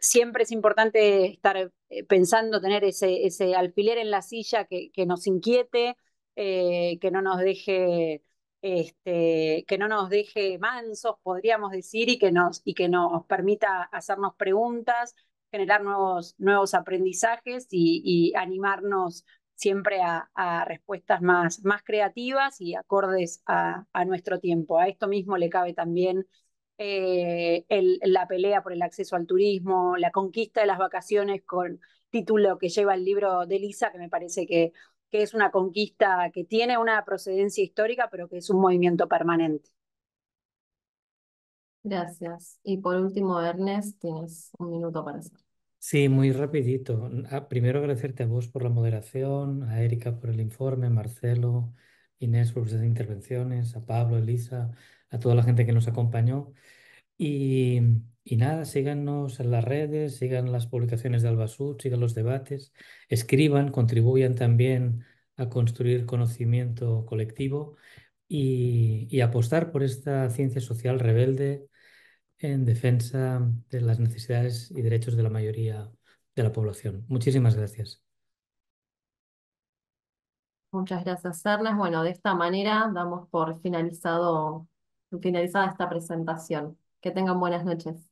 siempre es importante estar pensando, tener ese, alfiler en la silla que, nos inquiete, que no nos deje... Este, que no nos deje mansos, podríamos decir, y que nos permita hacernos preguntas, generar nuevos, nuevos aprendizajes y, animarnos siempre a, respuestas más, creativas y acordes a, nuestro tiempo. A esto mismo le cabe también eh, la pelea por el acceso al turismo, la conquista de las vacaciones con título que lleva el libro de Lisa, que me parece que, que es una conquista que tiene una procedencia histórica, pero que es un movimiento permanente. Gracias. Y por último, Ernest, tienes un minuto para hacer. Sí, muy rapidito. Ah, primero agradecerte a vos por la moderación, a Erika por el informe, a Marcelo, Inés por sus intervenciones, a Pablo, Elisa, a toda la gente que nos acompañó. Y, nada, síganos en las redes, sigan las publicaciones de Albasud, sigan los debates, escriban, contribuyan también a construir conocimiento colectivo y apostar por esta ciencia social rebelde en defensa de las necesidades y derechos de la mayoría de la población. Muchísimas gracias. Muchas gracias, Ernest. Bueno, de esta manera damos por finalizado, finalizada esta presentación. Que tengan buenas noches.